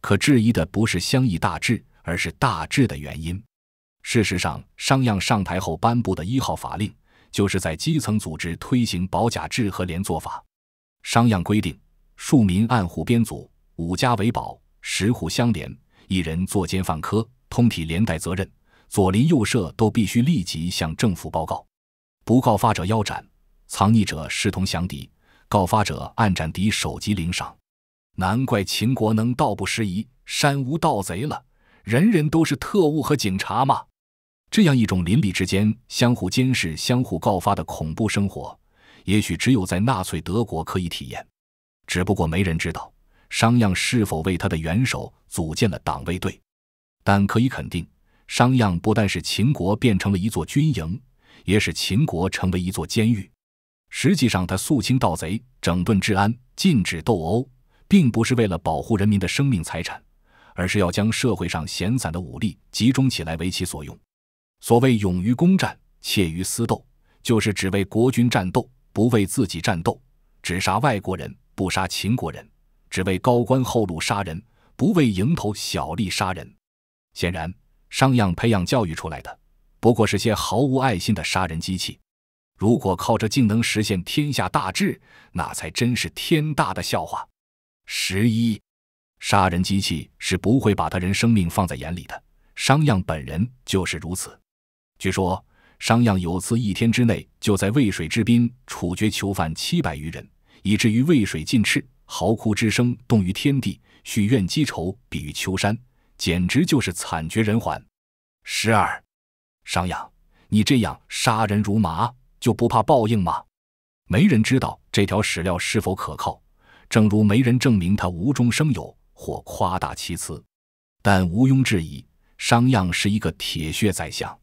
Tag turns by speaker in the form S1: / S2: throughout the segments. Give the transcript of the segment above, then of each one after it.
S1: 可质疑的不是相议大治，而是大治的原因。事实上，商鞅上台后颁布的一号法令，就是在基层组织推行保甲制和连坐法。商鞅规定，庶民按户编组，五家为保，十户相连，一人作奸犯科，通体连带责任，左邻右舍都必须立即向政府报告。不告发者腰斩，藏匿者视同降敌，告发者按斩敌首级领赏。难怪秦国能道不拾遗、山无盗贼了，人人都是特务和警察嘛！这样一种邻里之间相互监视、相互告发的恐怖生活，也许只有在纳粹德国可以体验。只不过没人知道商鞅是否为他的元首组建了党卫队，但可以肯定，商鞅不但是秦国变成了一座军营，也使秦国成为一座监狱。实际上，他肃清盗贼，整顿治安，禁止斗殴。并不是为了保护人民的生命财产，而是要将社会上闲散的武力集中起来为其所用。所谓“勇于攻战，怯于私斗”，就是只为国军战斗，不为自己战斗；只杀外国人，不杀秦国人；只为高官厚禄杀人，不为蝇头小利杀人。显然，商鞅培养教育出来的，不过是些毫无爱心的杀人机器。如果靠这竟能实现天下大治，那才真是天大的笑话。十一，杀人机器是不会把他人生命放在眼里的。商鞅本人就是如此。据说商鞅有次一天之内就在渭水之滨处决囚犯七百余人，以至于渭水尽赤，嚎哭之声动于天地，许愿积仇比于秋山，简直就是惨绝人寰。十二，商鞅，你这样杀人如麻，就不怕报应吗？没人知道这条史料是否可靠。正如没人证明他无中生有或夸大其词，但毋庸置疑，商鞅是一个铁血宰相。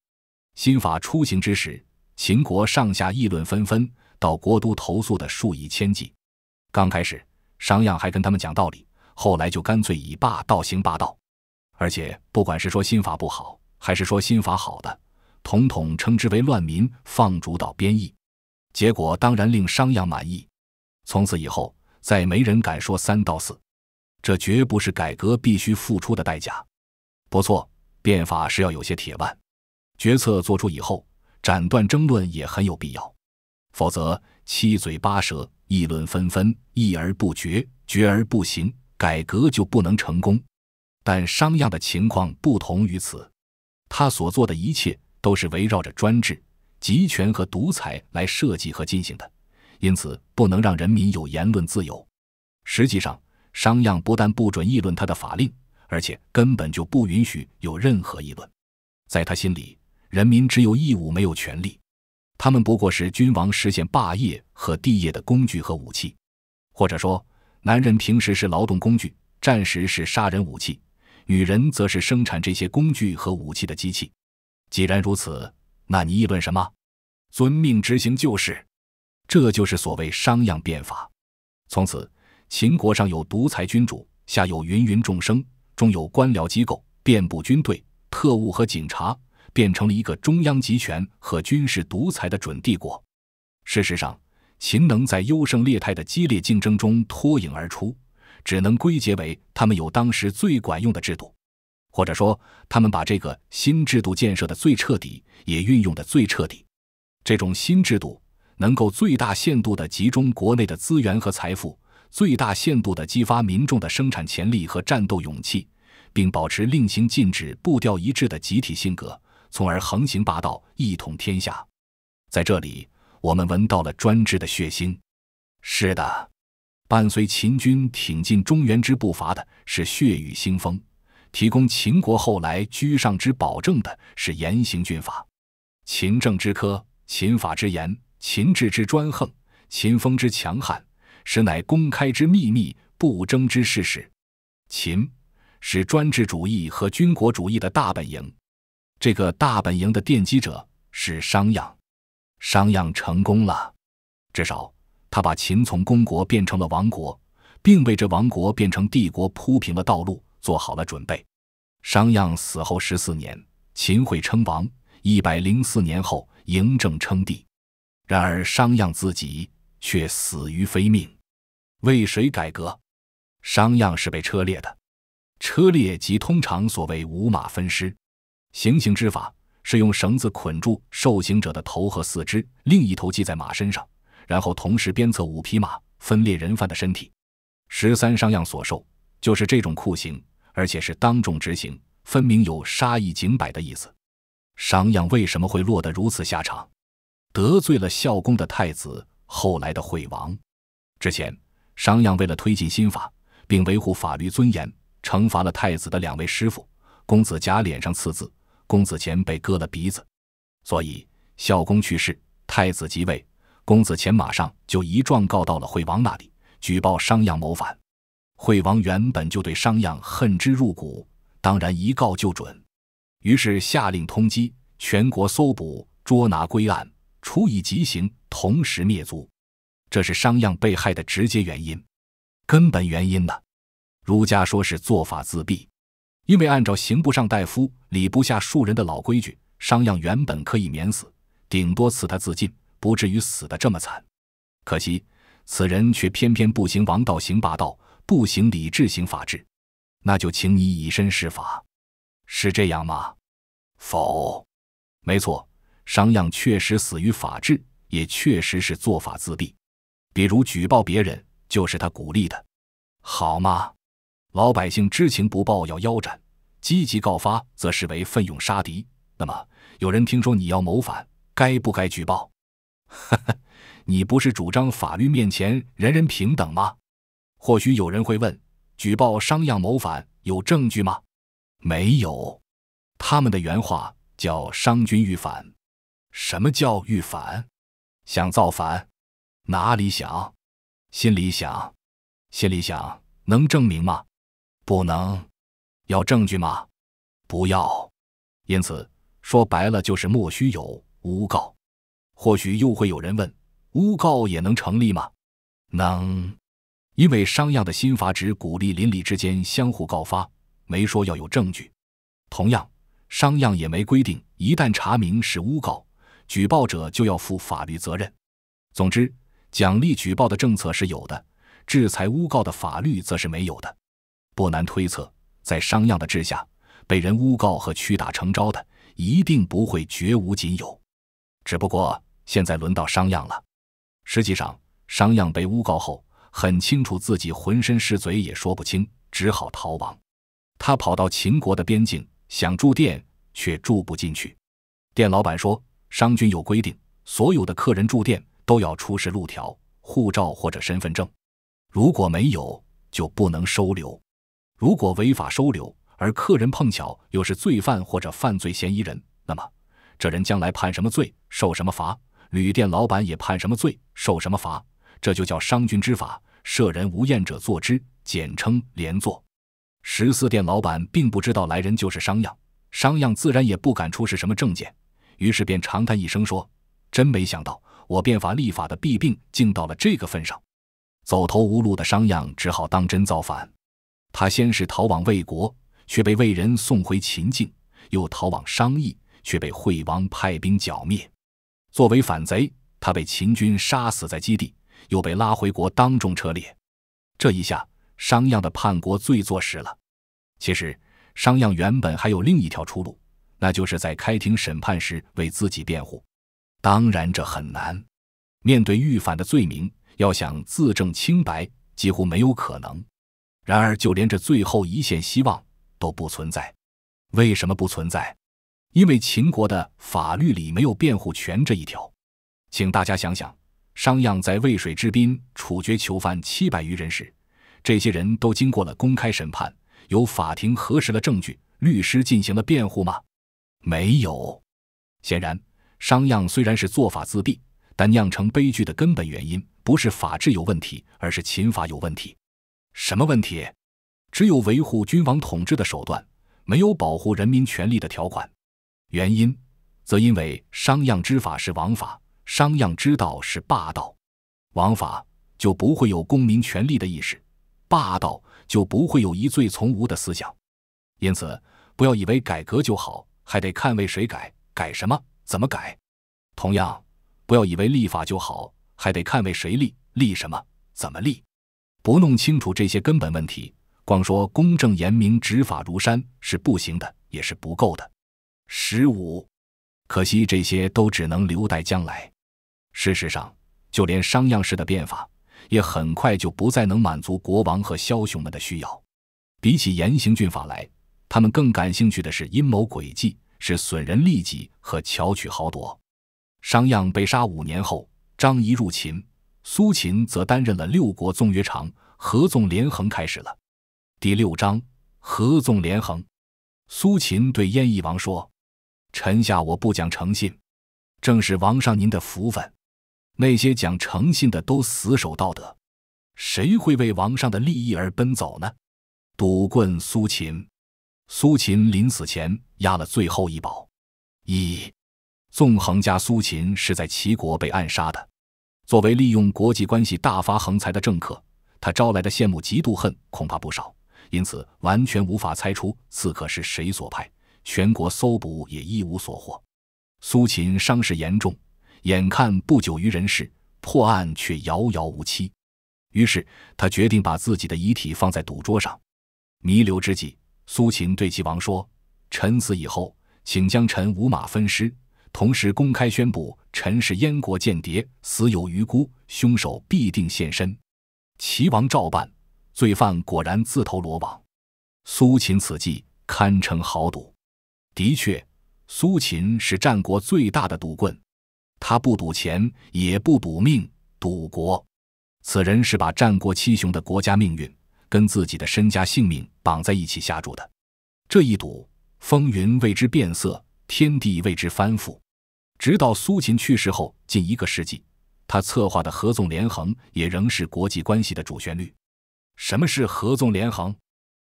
S1: 新法出行之时，秦国上下议论纷纷，到国都投诉的数以千计。刚开始，商鞅还跟他们讲道理，后来就干脆以霸道行霸道。而且不管是说新法不好，还是说新法好的，统统称之为乱民，放逐到边邑。结果当然令商鞅满意。从此以后。再没人敢说三道四，这绝不是改革必须付出的代价。不错，变法是要有些铁腕，决策做出以后，斩断争论也很有必要。否则，七嘴八舌，议论纷纷，议而不决，决而不行，改革就不能成功。但商鞅的情况不同于此，他所做的一切都是围绕着专制、集权和独裁来设计和进行的。因此，不能让人民有言论自由。实际上，商鞅不但不准议论他的法令，而且根本就不允许有任何议论。在他心里，人民只有义务，没有权利。他们不过是君王实现霸业和帝业的工具和武器。或者说，男人平时是劳动工具，战时是杀人武器；女人则是生产这些工具和武器的机器。既然如此，那你议论什么？遵命执行就是。这就是所谓商鞅变法。从此，秦国上有独裁君主，下有芸芸众生，中有官僚机构、遍布军队、特务和警察，变成了一个中央集权和军事独裁的准帝国。事实上，秦能在优胜劣汰的激烈竞争中脱颖而出，只能归结为他们有当时最管用的制度，或者说，他们把这个新制度建设的最彻底，也运用的最彻底。这种新制度。能够最大限度地集中国内的资源和财富，最大限度地激发民众的生产潜力和战斗勇气，并保持令行禁止、步调一致的集体性格，从而横行霸道、一统天下。在这里，我们闻到了专制的血腥。是的，伴随秦军挺进中原之步伐的是血雨腥风；提供秦国后来居上之保证的是严刑峻法、秦政之苛、秦法之严。秦制之专横，秦风之强悍，实乃公开之秘密，不争之事实。秦是专制主义和军国主义的大本营。这个大本营的奠基者是商鞅。商鞅成功了，至少他把秦从公国变成了王国，并为这王国变成帝国铺平了道路，做好了准备。商鞅死后十四年，秦桧称王；一百零四年后，嬴政称帝。然而，商鞅自己却死于非命。为谁改革？商鞅是被车裂的。车裂即通常所谓五马分尸，行刑之法是用绳子捆住受刑者的头和四肢，另一头系在马身上，然后同时鞭策五匹马，分裂人犯的身体。十三，商鞅所受就是这种酷刑，而且是当众执行，分明有杀一儆百的意思。商鞅为什么会落得如此下场？得罪了孝公的太子，后来的惠王。之前，商鞅为了推进新法，并维护法律尊严，惩罚了太子的两位师傅：公子贾脸上刺字，公子虔被割了鼻子。所以，孝公去世，太子即位，公子虔马上就一状告到了惠王那里，举报商鞅谋反。惠王原本就对商鞅恨之入骨，当然一告就准，于是下令通缉，全国搜捕，捉拿归案。处以极刑，同时灭族，这是商鞅被害的直接原因。根本原因呢？儒家说是做法自毙，因为按照刑不上大夫、礼不下庶人的老规矩，商鞅原本可以免死，顶多赐他自尽，不至于死的这么惨。可惜此人却偏偏不行王道，行霸道，不行礼智，行法治，那就请你以身试法，是这样吗？否，没错。商鞅确实死于法治，也确实是做法自毙。比如举报别人，就是他鼓励的，好吗？老百姓知情不报要腰斩，积极告发则视为奋勇杀敌。那么，有人听说你要谋反，该不该举报？哈哈，你不是主张法律面前人人平等吗？或许有人会问：举报商鞅谋反有证据吗？没有，他们的原话叫“商君欲反”。什么叫欲反？想造反？哪里想？心里想，心里想，能证明吗？不能。要证据吗？不要。因此，说白了就是莫须有、诬告。或许又会有人问：诬告也能成立吗？能，因为商鞅的新法只鼓励邻里之间相互告发，没说要有证据。同样，商鞅也没规定一旦查明是诬告。举报者就要负法律责任。总之，奖励举报的政策是有的，制裁诬告的法律则是没有的。不难推测，在商鞅的治下，被人诬告和屈打成招的一定不会绝无仅有。只不过现在轮到商鞅了。实际上，商鞅被诬告后，很清楚自己浑身是嘴也说不清，只好逃亡。他跑到秦国的边境，想住店，却住不进去。店老板说。商君有规定，所有的客人住店都要出示路条、护照或者身份证，如果没有，就不能收留。如果违法收留，而客人碰巧又是罪犯或者犯罪嫌疑人，那么这人将来判什么罪，受什么罚，旅店老板也判什么罪，受什么罚，这就叫商君之法，涉人无厌者坐之，简称连坐。十四店老板并不知道来人就是商鞅，商鞅自然也不敢出示什么证件。于是便长叹一声说：“真没想到，我变法立法的弊病竟到了这个份上。”走投无路的商鞅只好当真造反。他先是逃往魏国，却被魏人送回秦境；又逃往商邑，却被惠王派兵剿灭。作为反贼，他被秦军杀死在基地，又被拉回国当众车裂。这一下，商鞅的叛国罪坐实了。其实，商鞅原本还有另一条出路。那就是在开庭审判时为自己辩护，当然这很难。面对御反的罪名，要想自证清白几乎没有可能。然而，就连这最后一线希望都不存在。为什么不存在？因为秦国的法律里没有辩护权这一条。请大家想想，商鞅在渭水之滨处决囚犯七百余人时，这些人都经过了公开审判，由法庭核实了证据，律师进行了辩护吗？没有，显然，商鞅虽然是做法自毙，但酿成悲剧的根本原因不是法治有问题，而是秦法有问题。什么问题？只有维护君王统治的手段，没有保护人民权利的条款。原因，则因为商鞅之法是王法，商鞅之道是霸道。王法就不会有公民权利的意识，霸道就不会有疑罪从无的思想。因此，不要以为改革就好。还得看为谁改、改什么、怎么改。同样，不要以为立法就好，还得看为谁立、立什么、怎么立。不弄清楚这些根本问题，光说公正严明、执法如山是不行的，也是不够的。十五，可惜这些都只能留待将来。事实上，就连商鞅式的变法，也很快就不再能满足国王和枭雄们的需要。比起严刑峻法来，他们更感兴趣的是阴谋诡计，是损人利己和巧取豪夺。商鞅被杀五年后，张仪入秦，苏秦则担任了六国纵约长，合纵连横开始了。第六章，合纵连横。苏秦对燕翼王说：“臣下我不讲诚信，正是王上您的福分。那些讲诚信的都死守道德，谁会为王上的利益而奔走呢？”赌棍苏秦。苏秦临死前压了最后一宝，一，纵横家苏秦是在齐国被暗杀的。作为利用国际关系大发横财的政客，他招来的羡慕、嫉妒、恨恐怕不少，因此完全无法猜出刺客是谁所派，全国搜捕也一无所获。苏秦伤势严重，眼看不久于人世，破案却遥遥无期，于是他决定把自己的遗体放在赌桌上，弥留之际。苏秦对齐王说：“臣死以后，请将臣五马分尸，同时公开宣布臣是燕国间谍，死有余辜，凶手必定现身。”齐王照办，罪犯果然自投罗网。苏秦此计堪称豪赌。的确，苏秦是战国最大的赌棍，他不赌钱，也不赌命，赌国。此人是把战国七雄的国家命运。跟自己的身家性命绑在一起下注的，这一赌，风云为之变色，天地为之翻覆。直到苏秦去世后近一个世纪，他策划的合纵连横也仍是国际关系的主旋律。什么是合纵连横？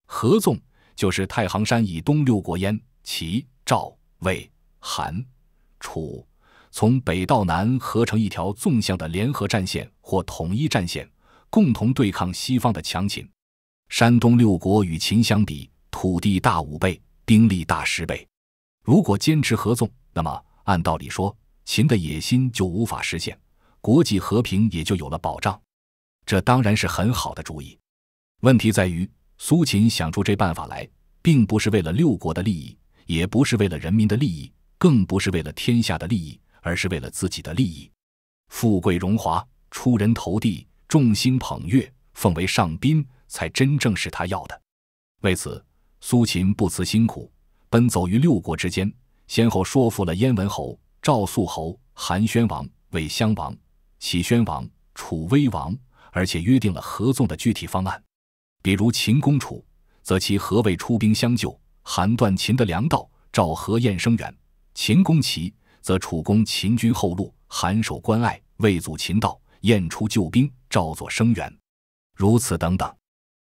S1: 合纵就是太行山以东六国燕、齐、赵、魏、韩、楚，从北到南合成一条纵向的联合战线或统一战线，共同对抗西方的强秦。山东六国与秦相比，土地大五倍，兵力大十倍。如果坚持合纵，那么按道理说，秦的野心就无法实现，国际和平也就有了保障。这当然是很好的主意。问题在于，苏秦想出这办法来，并不是为了六国的利益，也不是为了人民的利益，更不是为了天下的利益，而是为了自己的利益。富贵荣华，出人头地，众星捧月，奉为上宾。才真正是他要的。为此，苏秦不辞辛苦，奔走于六国之间，先后说服了燕文侯、赵肃侯、韩宣王、魏襄王、齐宣王、楚威王，而且约定了合纵的具体方案。比如，秦攻楚，则齐、何谓出兵相救；韩断秦的粮道，赵、何燕生援；秦攻齐，则楚攻秦军后路，韩守关隘，魏阻秦道，燕出救兵，赵作生援，如此等等。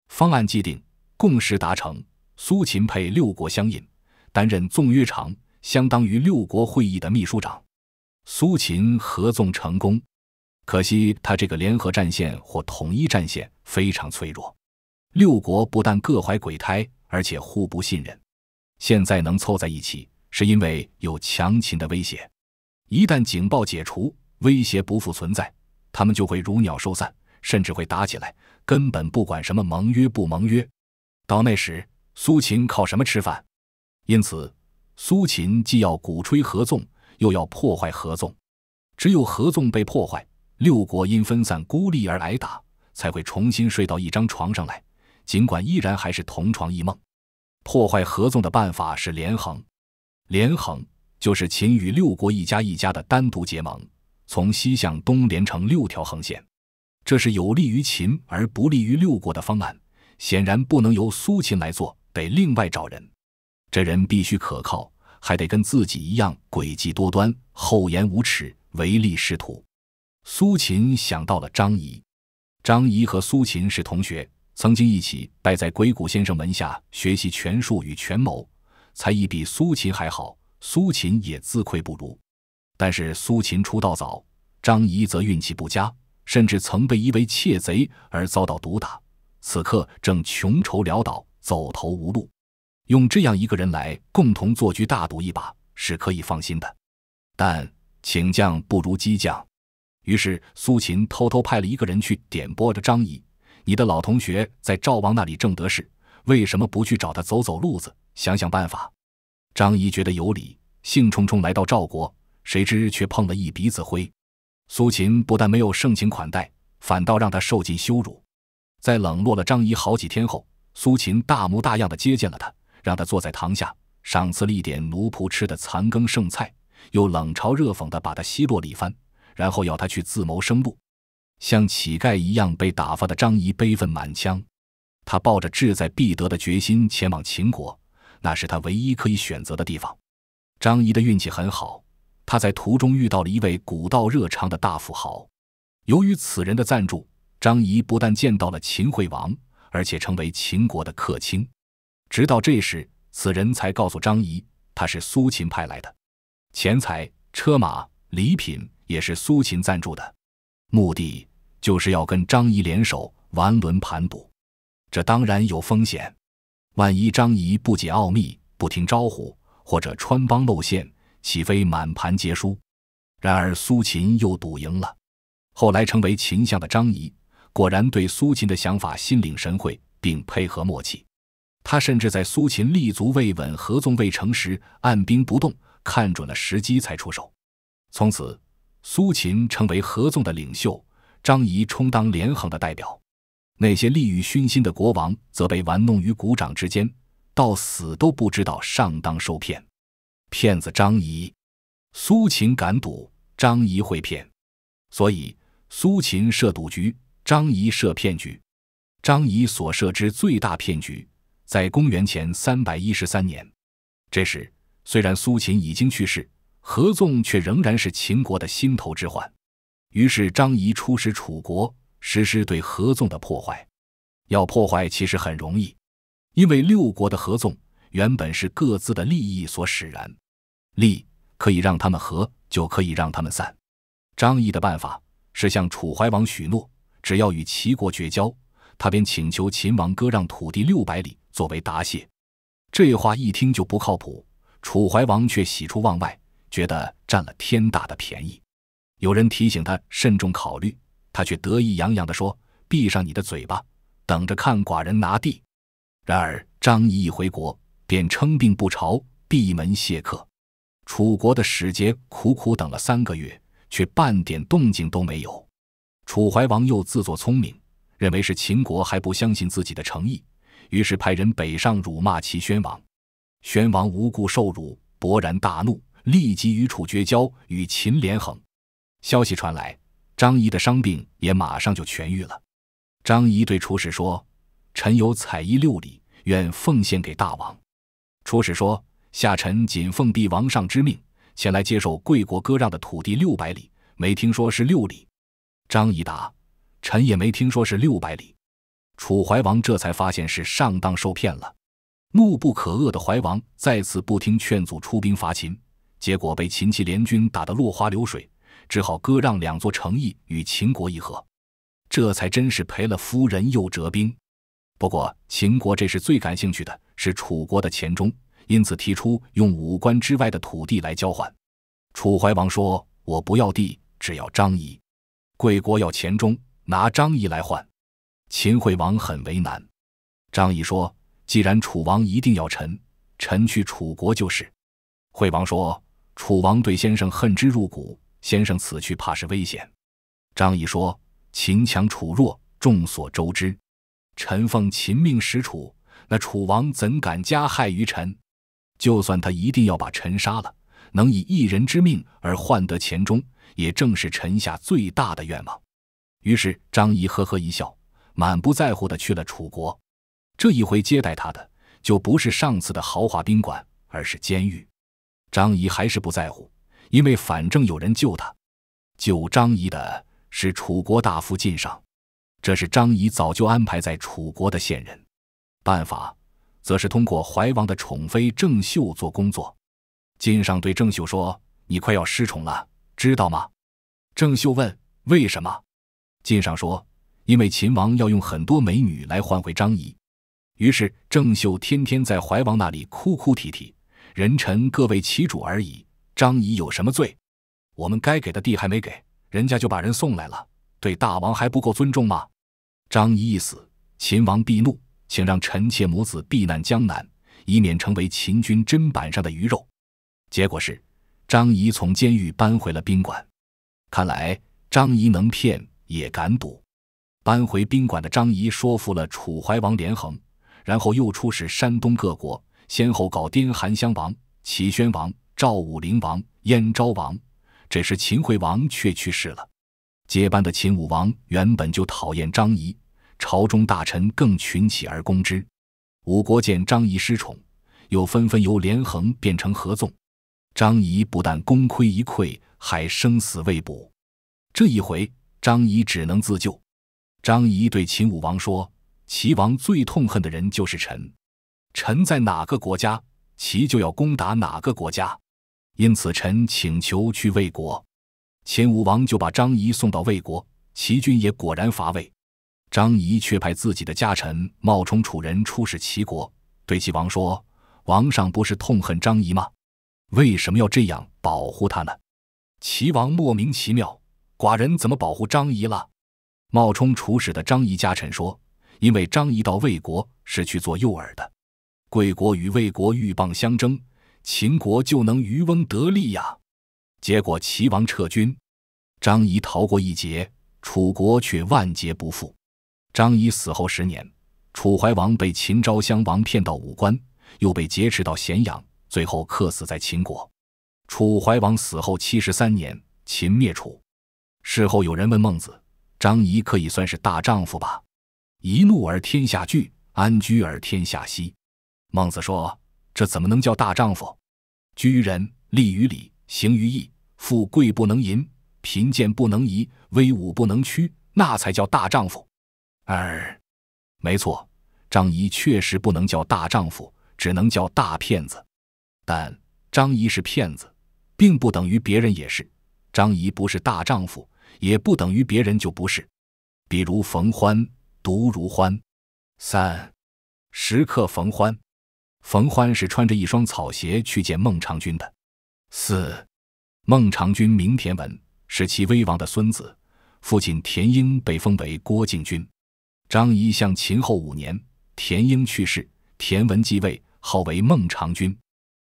S1: 方案既定，共识达成。苏秦配六国相印，担任纵约长，相当于六国会议的秘书长。苏秦合纵成功，可惜他这个联合战线或统一战线非常脆弱。六国不但各怀鬼胎，而且互不信任。现在能凑在一起，是因为有强秦的威胁。一旦警报解除，威胁不复存在，他们就会如鸟兽散，甚至会打起来。根本不管什么盟约不盟约，到那时苏秦靠什么吃饭？因此，苏秦既要鼓吹合纵，又要破坏合纵。只有合纵被破坏，六国因分散孤立而挨打，才会重新睡到一张床上来。尽管依然还是同床异梦。破坏合纵的办法是连横，连横就是秦与六国一家一家的单独结盟，从西向东连成六条横线。这是有利于秦而不利于六国的方案，显然不能由苏秦来做，得另外找人。这人必须可靠，还得跟自己一样诡计多端、厚颜无耻、唯利是图。苏秦想到了张仪。张仪和苏秦是同学，曾经一起拜在鬼谷先生门下学习权术与权谋，才艺比苏秦还好，苏秦也自愧不如。但是苏秦出道早，张仪则运气不佳。甚至曾被一为窃贼而遭到毒打，此刻正穷愁潦倒、走投无路。用这样一个人来共同做局大赌一把是可以放心的，但请将不如激将。于是苏秦偷偷派了一个人去点拨着张仪：“你的老同学在赵王那里正得势，为什么不去找他走走路子，想想办法？”张仪觉得有理，兴冲冲来到赵国，谁知却碰了一鼻子灰。苏秦不但没有盛情款待，反倒让他受尽羞辱。在冷落了张仪好几天后，苏秦大模大样的接见了他，让他坐在堂下，赏赐了一点奴仆吃的残羹剩菜，又冷嘲热讽的把他奚落了一番，然后要他去自谋生路。像乞丐一样被打发的张仪，悲愤满腔，他抱着志在必得的决心前往秦国，那是他唯一可以选择的地方。张仪的运气很好。他在途中遇到了一位古道热肠的大富豪，由于此人的赞助，张仪不但见到了秦惠王，而且成为秦国的客卿。直到这时，此人才告诉张仪，他是苏秦派来的，钱财、车马、礼品也是苏秦赞助的，目的就是要跟张仪联手玩轮盘赌。这当然有风险，万一张仪不解奥秘，不听招呼，或者穿帮露馅。岂非满盘皆输？然而苏秦又赌赢了。后来成为秦相的张仪，果然对苏秦的想法心领神会，并配合默契。他甚至在苏秦立足未稳、合纵未成时按兵不动，看准了时机才出手。从此，苏秦成为合纵的领袖，张仪充当连横的代表。那些利欲熏心的国王，则被玩弄于股掌之间，到死都不知道上当受骗。骗子张仪，苏秦敢赌张仪会骗，所以苏秦设赌局，张仪设骗局。张仪所设之最大骗局，在公元前三百一十三年。这时虽然苏秦已经去世，合纵却仍然是秦国的心头之患。于是张仪出使楚国，实施对合纵的破坏。要破坏其实很容易，因为六国的合纵原本是各自的利益所使然。利可以让他们和，就可以让他们散。张仪的办法是向楚怀王许诺，只要与齐国绝交，他便请求秦王割让土地六百里作为答谢。这话一听就不靠谱，楚怀王却喜出望外，觉得占了天大的便宜。有人提醒他慎重考虑，他却得意洋洋地说：“闭上你的嘴巴，等着看寡人拿地。”然而张仪一回国，便称病不朝，闭门谢客。楚国的使节苦苦等了三个月，却半点动静都没有。楚怀王又自作聪明，认为是秦国还不相信自己的诚意，于是派人北上辱骂齐宣王。宣王无故受辱，勃然大怒，立即与楚绝交，与秦连横。消息传来，张仪的伤病也马上就痊愈了。张仪对楚使说：“臣有彩衣六里，愿奉献给大王。”楚使说。下臣仅奉帝王上之命前来接受贵国割让的土地六百里，没听说是六里。张仪答：“臣也没听说是六百里。”楚怀王这才发现是上当受骗了，怒不可遏的怀王再次不听劝阻出兵伐秦，结果被秦齐联军打得落花流水，只好割让两座城邑与秦国议和。这才真是赔了夫人又折兵。不过秦国这是最感兴趣的，是楚国的钱钟。因此提出用五官之外的土地来交换。楚怀王说：“我不要地，只要张仪。”贵国要钱中，拿张仪来换。秦惠王很为难。张仪说：“既然楚王一定要臣，臣去楚国就是。”惠王说：“楚王对先生恨之入骨，先生此去怕是危险。”张仪说：“秦强楚弱，众所周知。臣奉秦命使楚，那楚王怎敢加害于臣？”就算他一定要把臣杀了，能以一人之命而换得钱钟，也正是臣下最大的愿望。于是张仪呵呵一笑，满不在乎的去了楚国。这一回接待他的就不是上次的豪华宾馆，而是监狱。张仪还是不在乎，因为反正有人救他。救张仪的是楚国大夫靳尚，这是张仪早就安排在楚国的线人。办法。则是通过怀王的宠妃郑袖做工作。晋上对郑袖说：“你快要失宠了，知道吗？”郑袖问：“为什么？”晋上说：“因为秦王要用很多美女来换回张仪。”于是郑袖天天在怀王那里哭哭啼啼。人臣各为其主而已。张仪有什么罪？我们该给的地还没给人家就把人送来了，对大王还不够尊重吗？张仪一死，秦王必怒。请让臣妾母子避难江南，以免成为秦军砧板上的鱼肉。结果是，张仪从监狱搬回了宾馆。看来张仪能骗也敢赌。搬回宾馆的张仪说服了楚怀王连横，然后又出使山东各国，先后搞滇韩襄王、齐宣王、赵武灵王、燕昭王。只是秦惠王却去世了，接班的秦武王原本就讨厌张仪。朝中大臣更群起而攻之，五国见张仪失宠，又纷纷由连横变成合纵。张仪不但功亏一篑，还生死未卜。这一回，张仪只能自救。张仪对秦武王说：“齐王最痛恨的人就是臣，臣在哪个国家，齐就要攻打哪个国家。因此，臣请求去魏国。”秦武王就把张仪送到魏国。齐军也果然伐魏。张仪却派自己的家臣冒充楚人出使齐国，对齐王说：“王上不是痛恨张仪吗？为什么要这样保护他呢？”齐王莫名其妙：“寡人怎么保护张仪了？”冒充楚使的张仪家臣说：“因为张仪到魏国是去做诱饵的，贵国与魏国鹬蚌相争，秦国就能渔翁得利呀。”结果齐王撤军，张仪逃过一劫，楚国却万劫不复。张仪死后十年，楚怀王被秦昭襄王骗到武关，又被劫持到咸阳，最后客死在秦国。楚怀王死后七十三年，秦灭楚。事后有人问孟子：“张仪可以算是大丈夫吧？”“一怒而天下惧，安居而天下息。”孟子说：“这怎么能叫大丈夫？居人立于礼，行于义，富贵不能淫，贫贱不能移，威武不能屈，那才叫大丈夫。”二，没错，张仪确实不能叫大丈夫，只能叫大骗子。但张仪是骗子，并不等于别人也是；张仪不是大丈夫，也不等于别人就不是。比如冯欢、独如欢。三，时刻冯欢，冯欢是穿着一双草鞋去见孟尝君的。四，孟尝君名田文，是齐威王的孙子，父亲田婴被封为郭靖君。张仪向秦后五年，田婴去世，田文继位，号为孟尝君。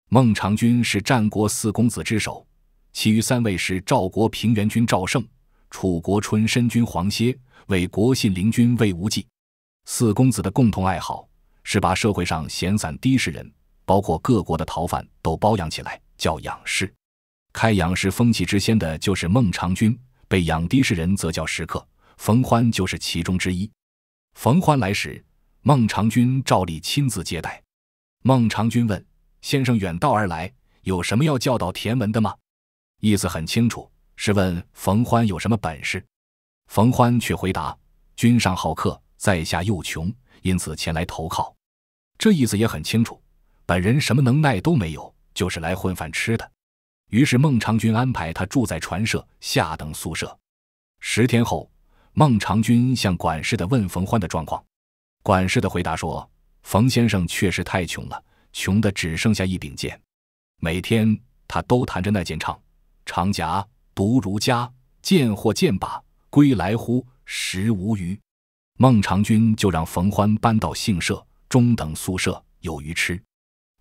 S1: 孟尝君是战国四公子之首，其余三位是赵国平原君赵胜、楚国春申君黄歇、魏国信陵君魏无忌。四公子的共同爱好是把社会上闲散的士人，包括各国的逃犯，都包养起来，叫养士。开养士风气之先的就是孟尝君，被养的士人则叫食客，冯欢就是其中之一。冯欢来时，孟尝君照例亲自接待。孟尝君问：“先生远道而来，有什么要教导田文的吗？”意思很清楚，是问冯欢有什么本事。冯欢却回答：“君上好客，在下又穷，因此前来投靠。”这意思也很清楚，本人什么能耐都没有，就是来混饭吃的。于是孟尝君安排他住在船舍，下等宿舍。十天后。孟尝君向管事的问冯欢的状况，管事的回答说：“冯先生确实太穷了，穷的只剩下一柄剑，每天他都弹着那剑唱：‘长夹独如家，剑或剑把归来乎？食无鱼。’”孟尝君就让冯欢搬到姓舍中等宿舍，有鱼吃。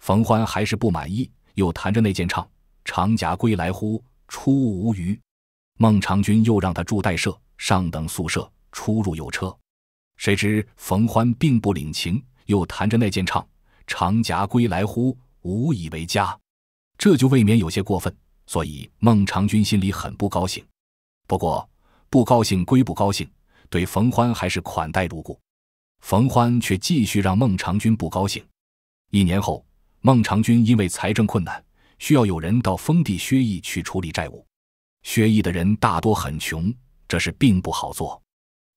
S1: 冯欢还是不满意，又弹着那剑唱：“长夹归来乎？出无鱼。”孟尝君又让他住代舍。上等宿舍出入有车，谁知冯欢并不领情，又弹着那件唱“长夹归来乎，无以为家”，这就未免有些过分。所以孟尝君心里很不高兴。不过不高兴归不高兴，对冯欢还是款待如故。冯欢却继续让孟尝君不高兴。一年后，孟尝君因为财政困难，需要有人到封地薛邑去处理债务，薛邑的人大多很穷。这事并不好做。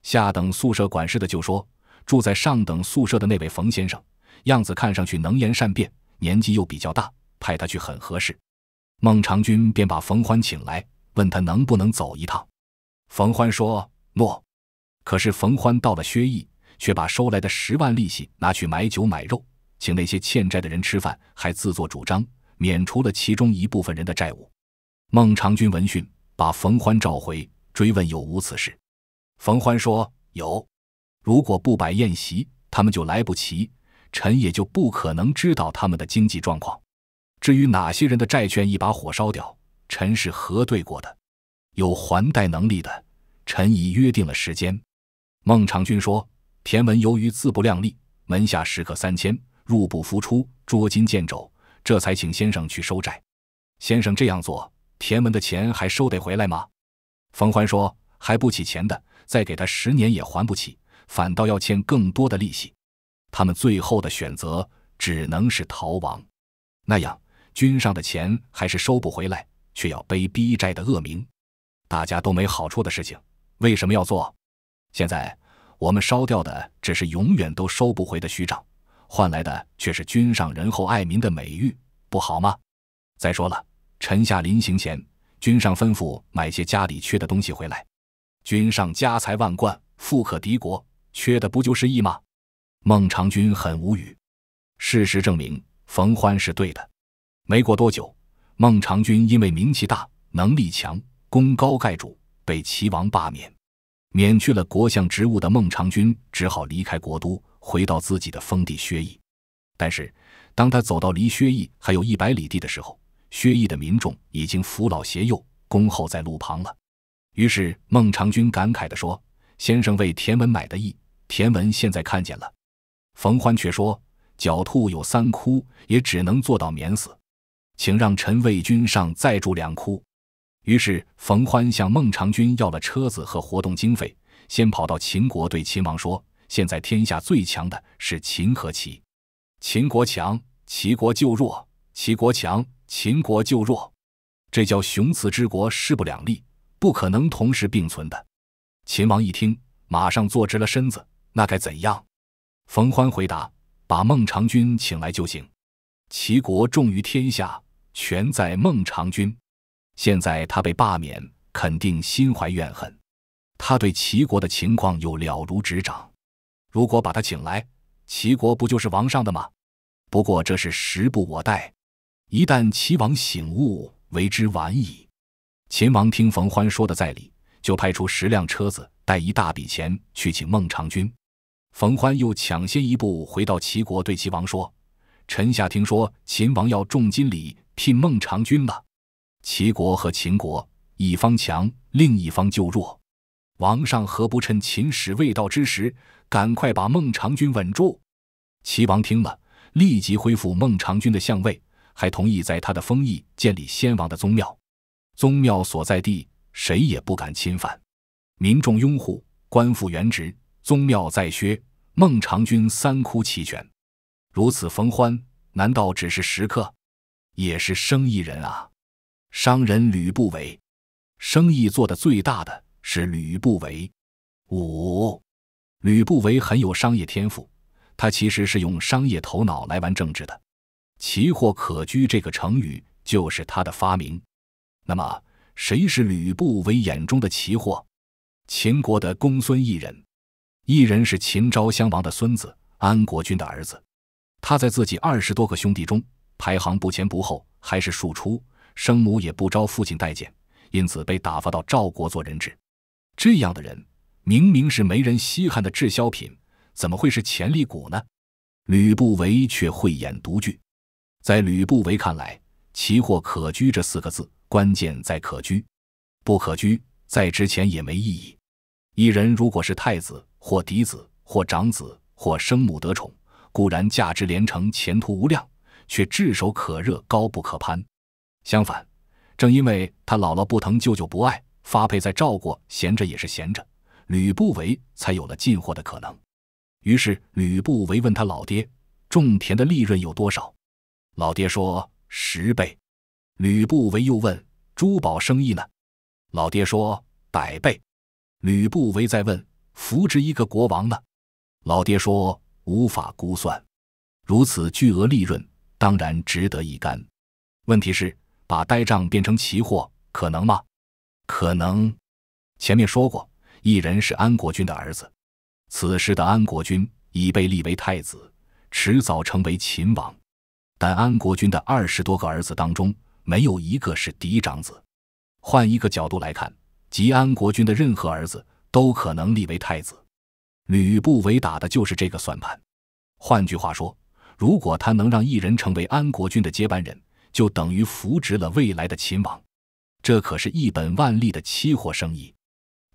S1: 下等宿舍管事的就说：“住在上等宿舍的那位冯先生，样子看上去能言善辩，年纪又比较大，派他去很合适。”孟尝君便把冯欢请来，问他能不能走一趟。冯欢说：“诺。”可是冯欢到了薛邑，却把收来的十万利息拿去买酒买肉，请那些欠债的人吃饭，还自作主张免除了其中一部分人的债务。孟尝君闻讯，把冯欢召回。追问有无此事？冯欢说：“有，如果不摆宴席，他们就来不及，臣也就不可能知道他们的经济状况。至于哪些人的债券，一把火烧掉，臣是核对过的。有还贷能力的，臣已约定了时间。”孟尝君说：“田文由于自不量力，门下食客三千，入不敷出，捉襟见肘，这才请先生去收债。先生这样做，田文的钱还收得回来吗？”冯欢说：“还不起钱的，再给他十年也还不起，反倒要欠更多的利息。他们最后的选择只能是逃亡，那样君上的钱还是收不回来，却要背逼债的恶名，大家都没好处的事情，为什么要做？现在我们烧掉的只是永远都收不回的虚账，换来的却是君上仁厚爱民的美誉，不好吗？再说了，臣下临行前。”君上吩咐买些家里缺的东西回来。君上家财万贯，富可敌国，缺的不就是义吗？孟尝君很无语。事实证明，冯欢是对的。没过多久，孟尝君因为名气大、能力强、功高盖主，被齐王罢免，免去了国相职务的孟尝君只好离开国都，回到自己的封地薛邑。但是，当他走到离薛邑还有一百里地的时候，薛邑的民众已经扶老携幼，恭候在路旁了。于是孟尝君感慨地说：“先生为田文买的邑，田文现在看见了。”冯欢却说：“狡兔有三窟，也只能做到免死，请让臣为君上再筑两窟。”于是冯欢向孟尝君要了车子和活动经费，先跑到秦国对秦王说：“现在天下最强的是秦和齐，秦国强，齐国就弱；齐国强。”秦国就弱，这叫雄雌之国，势不两立，不可能同时并存的。秦王一听，马上坐直了身子。那该怎样？冯欢回答：“把孟尝君请来就行。齐国重于天下，全在孟尝君。现在他被罢免，肯定心怀怨恨。他对齐国的情况又了如指掌。如果把他请来，齐国不就是王上的吗？不过这是时不我待。”一旦齐王醒悟，为之晚矣。秦王听冯欢说的在理，就派出十辆车子，带一大笔钱去请孟尝君。冯欢又抢先一步回到齐国，对齐王说：“臣下听说秦王要重金礼聘孟尝君了。齐国和秦国一方强，另一方就弱。王上何不趁秦使未到之时，赶快把孟尝君稳住？”齐王听了，立即恢复孟尝君的相位。还同意在他的封邑建立先王的宗庙，宗庙所在地谁也不敢侵犯，民众拥护，官复原职，宗庙在薛，孟尝君三哭齐全。如此逢欢，难道只是食客，也是生意人啊？商人吕不韦，生意做得最大的是吕不韦。五，吕不韦很有商业天赋，他其实是用商业头脑来玩政治的。奇货可居这个成语就是他的发明。那么，谁是吕不韦眼中的奇货？秦国的公孙一人。一人是秦昭襄王的孙子安国君的儿子。他在自己二十多个兄弟中排行不前不后，还是庶出，生母也不招父亲待见，因此被打发到赵国做人质。这样的人明明是没人稀罕的滞销品，怎么会是潜力股呢？吕不韦却慧眼独具。在吕不韦看来，“奇货可居”这四个字，关键在“可居”，不可居在之前也没意义。一人如果是太子，或嫡子，或长子，或生母得宠，固然价值连城，前途无量，却炙手可热，高不可攀。相反，正因为他姥姥不疼，舅舅不爱，发配在赵国，闲着也是闲着，吕不韦才有了进货的可能。于是，吕不韦问他老爹：“种田的利润有多少？”老爹说十倍，吕不韦又问珠宝生意呢？老爹说百倍，吕不韦再问扶植一个国王呢？老爹说无法估算。如此巨额利润，当然值得一干。问题是把呆账变成奇货，可能吗？可能。前面说过，一人是安国君的儿子。此时的安国君已被立为太子，迟早成为秦王。但安国君的二十多个儿子当中，没有一个是嫡长子。换一个角度来看，即安国君的任何儿子都可能立为太子。吕不韦打的就是这个算盘。换句话说，如果他能让一人成为安国君的接班人，就等于扶植了未来的秦王，这可是一本万利的期货生意。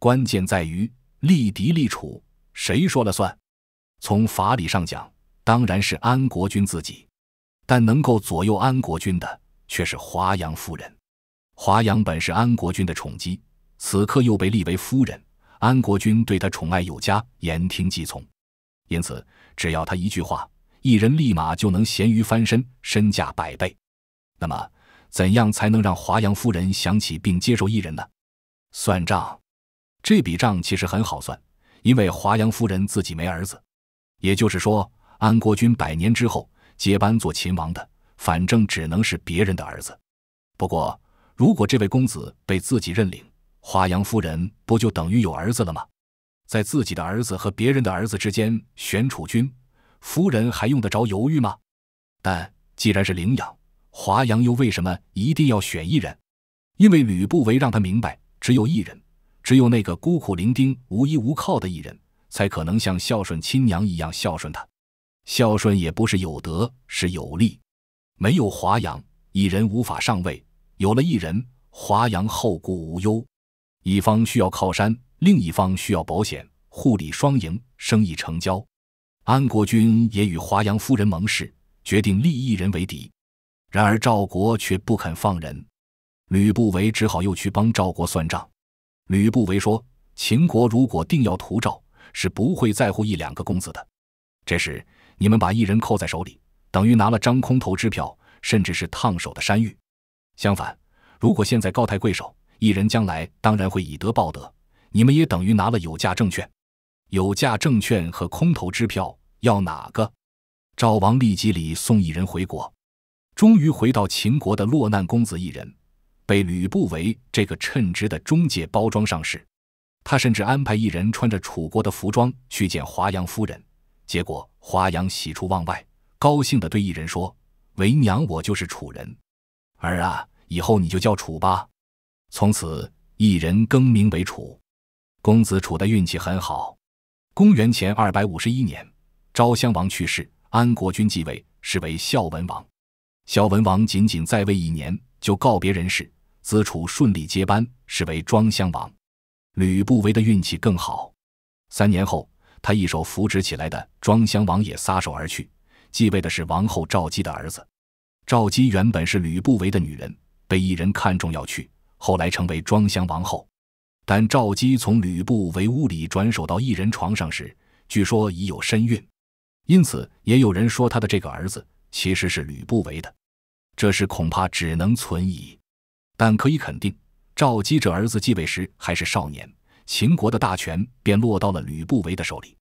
S1: 关键在于立嫡立储，谁说了算？从法理上讲，当然是安国君自己。但能够左右安国君的，却是华阳夫人。华阳本是安国君的宠姬，此刻又被立为夫人，安国君对她宠爱有加，言听计从。因此，只要他一句话，一人立马就能咸鱼翻身，身价百倍。那么，怎样才能让华阳夫人想起并接受一人呢？算账，这笔账其实很好算，因为华阳夫人自己没儿子，也就是说，安国君百年之后。接班做秦王的，反正只能是别人的儿子。不过，如果这位公子被自己认领，华阳夫人不就等于有儿子了吗？在自己的儿子和别人的儿子之间选储君，夫人还用得着犹豫吗？但既然是领养，华阳又为什么一定要选一人？因为吕不韦让他明白，只有一人，只有那个孤苦伶仃、无依无靠的一人，才可能像孝顺亲娘一样孝顺他。孝顺也不是有德，是有利。没有华阳，一人无法上位；有了一人，华阳后顾无忧。一方需要靠山，另一方需要保险，互利双赢，生意成交。安国君也与华阳夫人盟誓，决定立一人为敌。然而赵国却不肯放人，吕不韦只好又去帮赵国算账。吕不韦说：“秦国如果定要屠赵，是不会在乎一两个公子的。”这时。你们把一人扣在手里，等于拿了张空头支票，甚至是烫手的山芋。相反，如果现在高抬贵手，一人将来当然会以德报德，你们也等于拿了有价证券。有价证券和空头支票，要哪个？赵王立即礼送一人回国。终于回到秦国的落难公子一人，被吕不韦这个称职的中介包装上市。他甚至安排一人穿着楚国的服装去见华阳夫人，结果。华阳喜出望外，高兴地对一人说：“为娘，我就是楚人儿啊，以后你就叫楚吧。”从此，一人更名为楚。公子楚的运气很好。公元前二百五十一年，昭襄王去世，安国君继位，是为孝文王。孝文王仅仅在位一年，就告别人世，子楚顺利接班，是为庄襄王。吕不韦的运气更好。三年后。他一手扶植起来的庄襄王也撒手而去，继位的是王后赵姬的儿子。赵姬原本是吕不韦的女人，被异人看中要去，后来成为庄襄王后。但赵姬从吕不韦屋里转手到异人床上时，据说已有身孕，因此也有人说他的这个儿子其实是吕不韦的。这事恐怕只能存疑，但可以肯定，赵姬这儿子继位时还是少年。秦国的大权便落到了吕不韦的手里。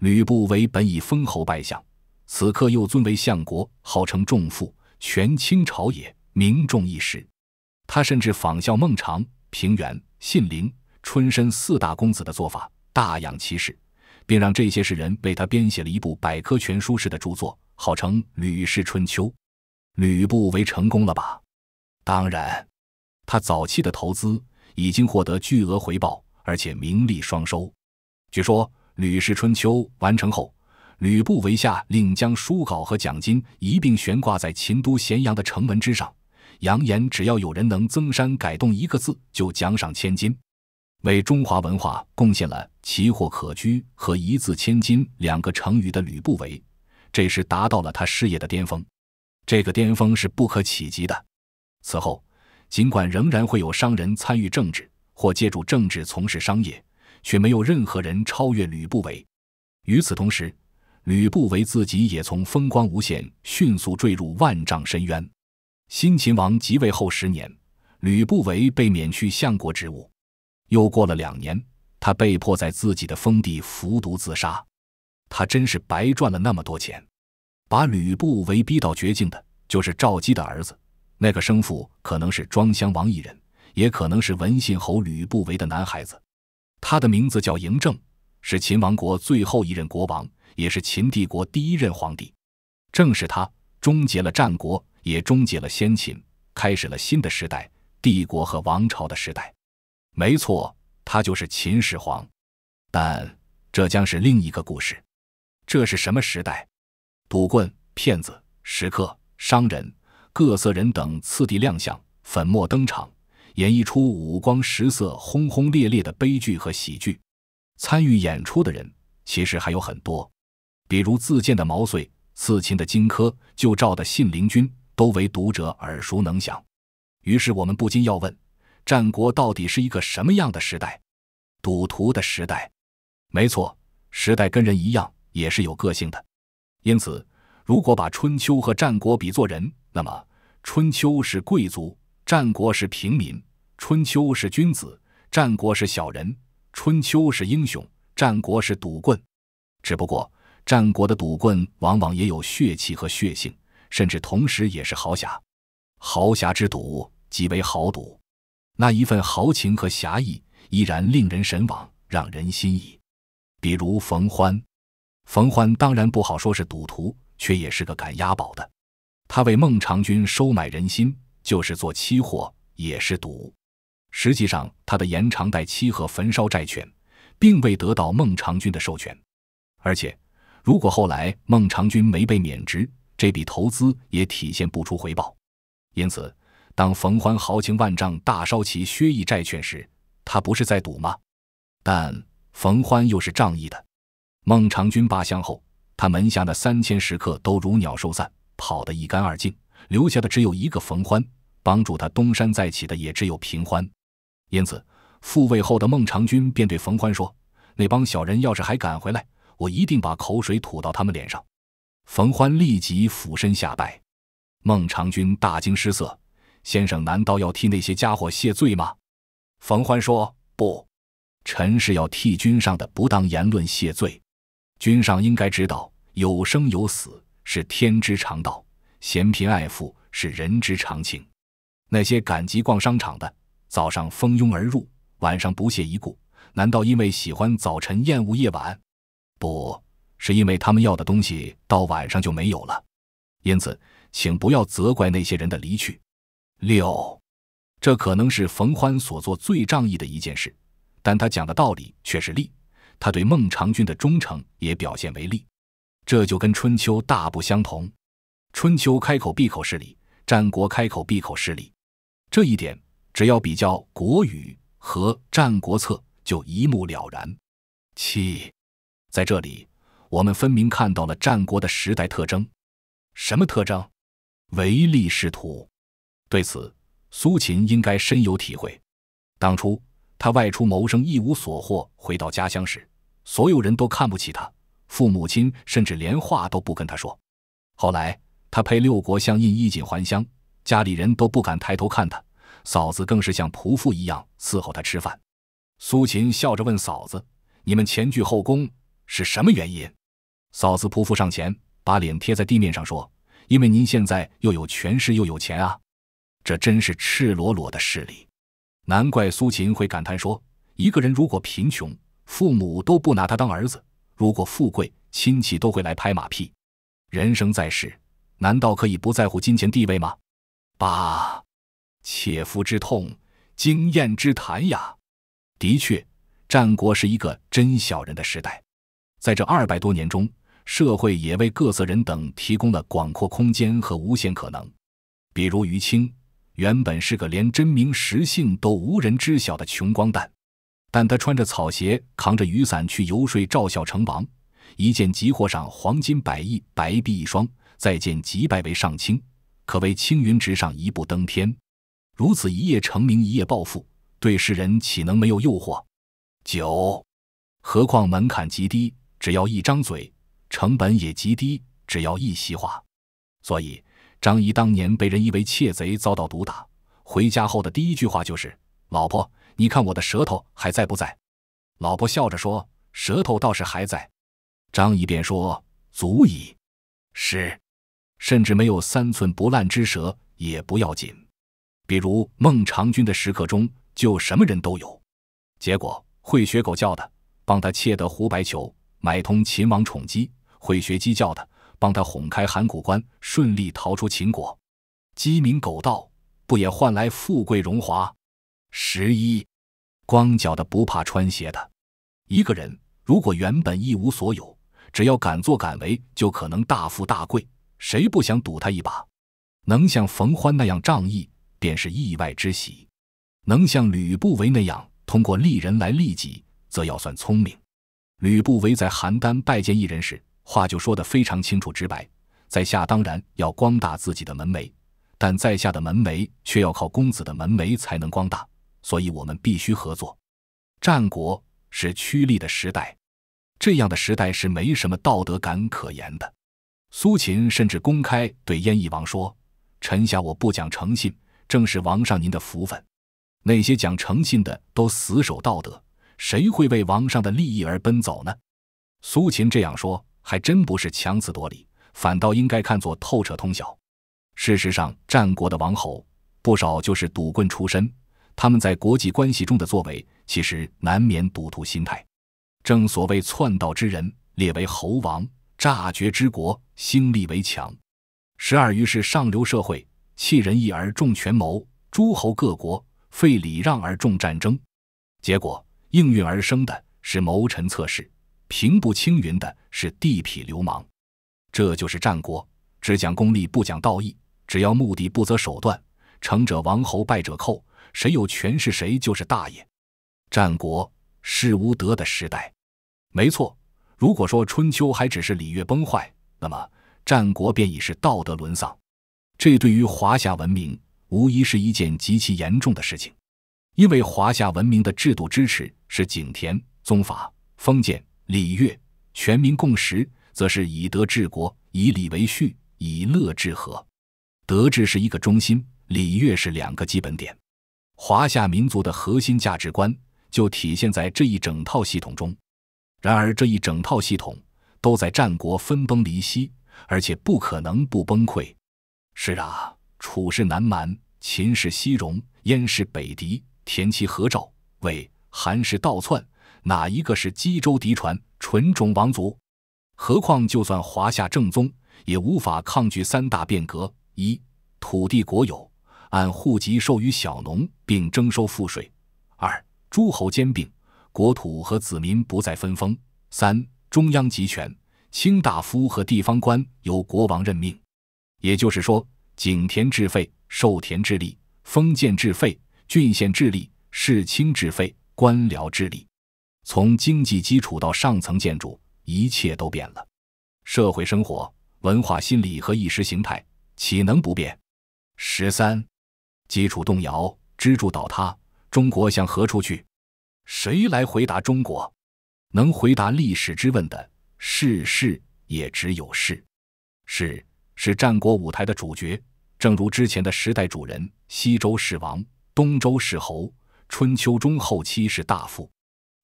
S1: 吕不韦本已封侯拜相，此刻又尊为相国，号称重父，权倾朝野，名重一时。他甚至仿效孟尝、平原、信陵、春申四大公子的做法，大养其士，并让这些士人为他编写了一部百科全书式的著作，号称《吕氏春秋》。吕不韦成功了吧？当然，他早期的投资已经获得巨额回报。而且名利双收。据说《吕氏春秋》完成后，吕不韦下令将书稿和奖金一并悬挂在秦都咸阳的城门之上，扬言只要有人能增删改动一个字，就奖赏千金。为中华文化贡献了“奇货可居”和“一字千金”两个成语的吕不韦，这时达到了他事业的巅峰。这个巅峰是不可企及的。此后，尽管仍然会有商人参与政治。或借助政治从事商业，却没有任何人超越吕不韦。与此同时，吕不韦自己也从风光无限迅速坠入万丈深渊。新秦王即位后十年，吕不韦被免去相国职务。又过了两年，他被迫在自己的封地服毒自杀。他真是白赚了那么多钱！把吕不韦逼到绝境的，就是赵姬的儿子，那个生父可能是庄襄王一人。也可能是文信侯吕不韦的男孩子，他的名字叫嬴政，是秦王国最后一任国王，也是秦帝国第一任皇帝。正是他终结了战国，也终结了先秦，开始了新的时代——帝国和王朝的时代。没错，他就是秦始皇。但这将是另一个故事。这是什么时代？赌棍、骗子、食客、商人、各色人等次第亮相，粉墨登场。演绎出五光十色、轰轰烈烈的悲剧和喜剧，参与演出的人其实还有很多，比如自荐的毛遂、刺秦的荆轲、救赵的信陵君，都为读者耳熟能详。于是我们不禁要问：战国到底是一个什么样的时代？赌徒的时代？没错，时代跟人一样也是有个性的。因此，如果把春秋和战国比作人，那么春秋是贵族。战国是平民，春秋是君子；战国是小人，春秋是英雄；战国是赌棍，只不过战国的赌棍往往也有血气和血性，甚至同时也是豪侠。豪侠之赌即为豪赌，那一份豪情和侠义依然令人神往，让人心仪。比如冯欢，冯欢当然不好说是赌徒，却也是个敢押宝的。他为孟尝君收买人心。就是做期货也是赌。实际上，他的延长贷期和焚烧债券，并未得到孟尝君的授权。而且，如果后来孟尝君没被免职，这笔投资也体现不出回报。因此，当冯欢豪情万丈大烧其薛义债券时，他不是在赌吗？但冯欢又是仗义的。孟尝君罢相后，他门下的三千食客都如鸟兽散，跑得一干二净。留下的只有一个冯欢，帮助他东山再起的也只有平欢，因此复位后的孟尝君便对冯欢说：“那帮小人要是还敢回来，我一定把口水吐到他们脸上。”冯欢立即俯身下拜。孟尝君大惊失色：“先生难道要替那些家伙谢罪吗？”冯欢说：“不，臣是要替君上的不当言论谢罪。君上应该知道，有生有死是天之常道。”嫌贫爱富是人之常情。那些赶集逛商场的，早上蜂拥而入，晚上不屑一顾。难道因为喜欢早晨，厌恶夜晚？不是因为他们要的东西到晚上就没有了。因此，请不要责怪那些人的离去。六，这可能是冯欢所做最仗义的一件事，但他讲的道理却是利。他对孟尝君的忠诚也表现为利，这就跟春秋大不相同。春秋开口闭口是理，战国开口闭口是理，这一点只要比较《国语》和《战国策》就一目了然。七，在这里我们分明看到了战国的时代特征，什么特征？唯利是图。对此，苏秦应该深有体会。当初他外出谋生一无所获，回到家乡时，所有人都看不起他，父母亲甚至连话都不跟他说。后来。他陪六国相印衣锦还乡，家里人都不敢抬头看他，嫂子更是像仆妇一样伺候他吃饭。苏秦笑着问嫂子：“你们前倨后宫是什么原因？”嫂子仆妇上前，把脸贴在地面上说：“因为您现在又有权势又有钱啊！”这真是赤裸裸的势力。难怪苏秦会感叹说：“一个人如果贫穷，父母都不拿他当儿子；如果富贵，亲戚都会来拍马屁。人生在世。”难道可以不在乎金钱地位吗？八，切肤之痛，经验之谈呀！的确，战国是一个真小人的时代。在这二百多年中，社会也为各色人等提供了广阔空间和无限可能。比如于清，原本是个连真名实姓都无人知晓的穷光蛋，但他穿着草鞋，扛着雨伞去游说赵孝成王，一件即获赏黄金百亿，白璧一双。再见即拜为上卿，可谓青云直上，一步登天。如此一夜成名，一夜暴富，对世人岂能没有诱惑？九，何况门槛极低，只要一张嘴，成本也极低，只要一席话。所以张仪当年被人因为窃贼，遭到毒打，回家后的第一句话就是：“老婆，你看我的舌头还在不在？”老婆笑着说：“舌头倒是还在。”张仪便说：“足矣。”是。甚至没有三寸不烂之舌也不要紧，比如孟尝君的食客中就什么人都有。结果会学狗叫的帮他窃得狐白裘，买通秦王宠姬；会学鸡叫的帮他哄开函谷关，顺利逃出秦国。鸡鸣狗盗不也换来富贵荣华？十一，光脚的不怕穿鞋的。一个人如果原本一无所有，只要敢作敢为，就可能大富大贵。谁不想赌他一把？能像冯欢那样仗义，便是意外之喜；能像吕不韦那样通过利人来利己，则要算聪明。吕不韦在邯郸拜见一人时，话就说得非常清楚直白：“在下当然要光大自己的门楣，但在下的门楣却要靠公子的门楣才能光大，所以我们必须合作。战国是趋利的时代，这样的时代是没什么道德感可言的。”苏秦甚至公开对燕翼王说：“臣下我不讲诚信，正是王上您的福分。那些讲诚信的都死守道德，谁会为王上的利益而奔走呢？”苏秦这样说，还真不是强词夺理，反倒应该看作透彻通晓。事实上，战国的王侯不少就是赌棍出身，他们在国际关系中的作为，其实难免赌徒心态。正所谓“篡道之人列为侯王，诈绝之国。”兴利为强，十二于是上流社会弃仁义而重权谋，诸侯各国废礼让而重战争，结果应运而生的是谋臣策士，平步青云的是地痞流氓。这就是战国，只讲功利不讲道义，只要目的不择手段，成者王侯，败者寇，谁有权是谁就是大爷。战国是无德的时代，没错。如果说春秋还只是礼乐崩坏。那么，战国便已是道德沦丧，这对于华夏文明无疑是一件极其严重的事情。因为华夏文明的制度支持是井田、宗法、封建、礼乐；全民共识则是以德治国、以礼为序、以乐治和。德治是一个中心，礼乐是两个基本点。华夏民族的核心价值观就体现在这一整套系统中。然而，这一整套系统。都在战国分崩离析，而且不可能不崩溃。是啊，楚是南蛮，秦是西戎，燕是北狄，田齐、合赵、魏、韩是倒窜，哪一个是冀州嫡传纯种王族？何况，就算华夏正宗，也无法抗拒三大变革：一、土地国有，按户籍授予小农，并征收赋税；二、诸侯兼并，国土和子民不再分封；三。中央集权，卿大夫和地方官由国王任命，也就是说，井田制废，授田制立，封建制废，郡县制立，士卿制废，官僚制立。从经济基础到上层建筑，一切都变了。社会生活、文化心理和意识形态，岂能不变？十三，基础动摇，支柱倒塌，中国向何处去？谁来回答中国？能回答历史之问的，世事也只有事，是是战国舞台的主角，正如之前的时代主人，西周是王，东周是侯，春秋中后期是大夫。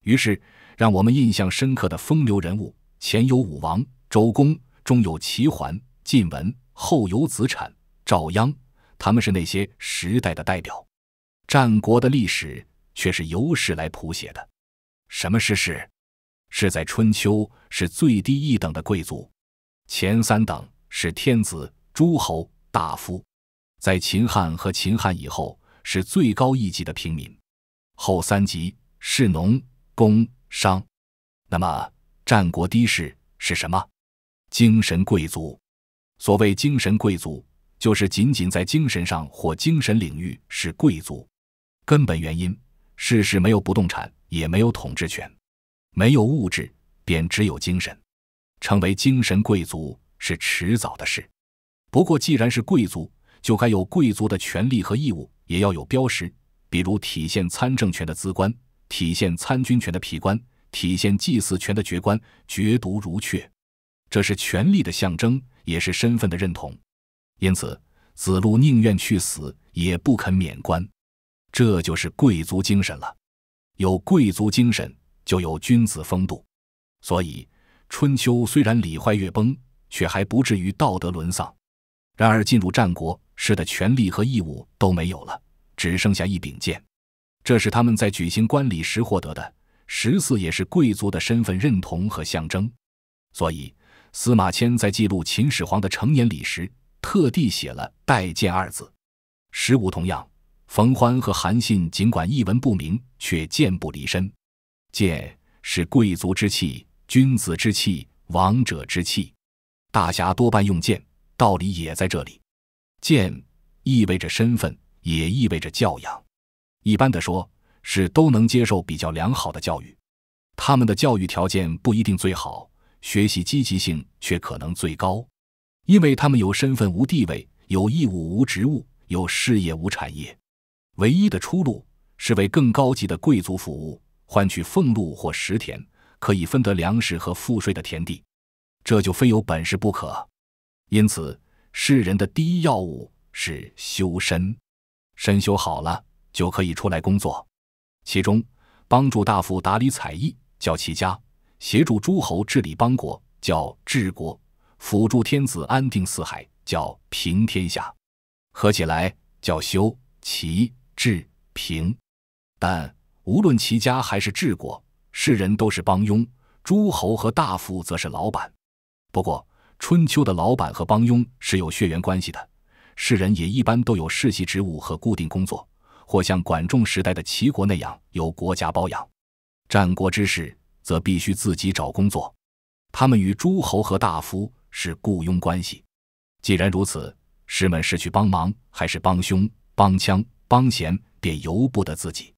S1: 于是，让我们印象深刻的风流人物，前有武王、周公，中有齐桓、晋文，后有子产、赵鞅，他们是那些时代的代表。战国的历史却是由史来谱写的。什么是史？是在春秋是最低一等的贵族，前三等是天子、诸侯、大夫；在秦汉和秦汉以后是最高一级的平民，后三级是农、工、商。那么战国的士是什么？精神贵族。所谓精神贵族，就是仅仅在精神上或精神领域是贵族。根本原因，士是没有不动产，也没有统治权。没有物质，便只有精神。成为精神贵族是迟早的事。不过，既然是贵族，就该有贵族的权利和义务，也要有标识，比如体现参政权的资官，体现参军权的皮官，体现祭祀权的爵官。爵独如阙，这是权力的象征，也是身份的认同。因此，子路宁愿去死，也不肯免官。这就是贵族精神了。有贵族精神。就有君子风度，所以春秋虽然礼坏乐崩，却还不至于道德沦丧。然而进入战国，士的权力和义务都没有了，只剩下一柄剑，这是他们在举行官礼时获得的。十四也是贵族的身份认同和象征，所以司马迁在记录秦始皇的成年礼时，特地写了“带剑”二字。十五同样，冯欢和韩信尽管一文不名，却剑不离身。剑是贵族之气、君子之气、王者之气，大侠多半用剑，道理也在这里。剑意味着身份，也意味着教养。一般的说，是都能接受比较良好的教育，他们的教育条件不一定最好，学习积极性却可能最高，因为他们有身份无地位，有义务无职务，有事业无产业，唯一的出路是为更高级的贵族服务。换取俸禄或食田，可以分得粮食和赋税的田地，这就非有本事不可。因此，世人的第一要务是修身，身修好了就可以出来工作。其中，帮助大夫打理采邑，叫齐家；协助诸侯治理邦国，叫治国；辅助天子安定四海，叫平天下。合起来叫修齐治平，但。无论齐家还是治国，世人都是帮佣，诸侯和大夫则是老板。不过，春秋的老板和帮佣是有血缘关系的，世人也一般都有世袭职务和固定工作，或像管仲时代的齐国那样由国家包养。战国之士则必须自己找工作，他们与诸侯和大夫是雇佣关系。既然如此，师们是去帮忙还是帮凶、帮腔、帮闲，便由不得自己。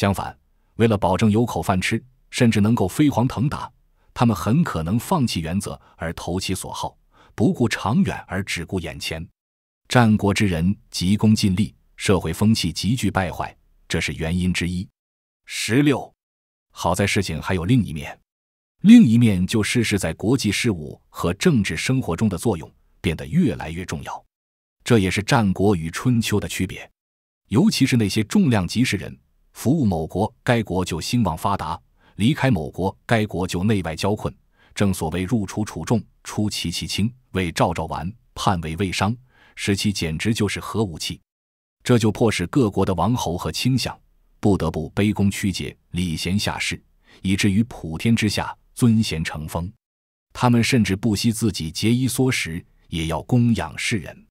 S1: 相反，为了保证有口饭吃，甚至能够飞黄腾达，他们很可能放弃原则而投其所好，不顾长远而只顾眼前。战国之人急功近利，社会风气急剧败坏，这是原因之一。十六，好在事情还有另一面，另一面就是是在国际事务和政治生活中的作用变得越来越重要，这也是战国与春秋的区别，尤其是那些重量级士人。服务某国，该国就兴旺发达；离开某国，该国就内外交困。正所谓“入楚楚重，出齐齐轻”，为赵赵完，叛为魏商。使其简直就是核武器，这就迫使各国的王侯和卿相不得不卑躬屈节、礼贤下士，以至于普天之下尊贤成风。他们甚至不惜自己节衣缩食，也要供养世人。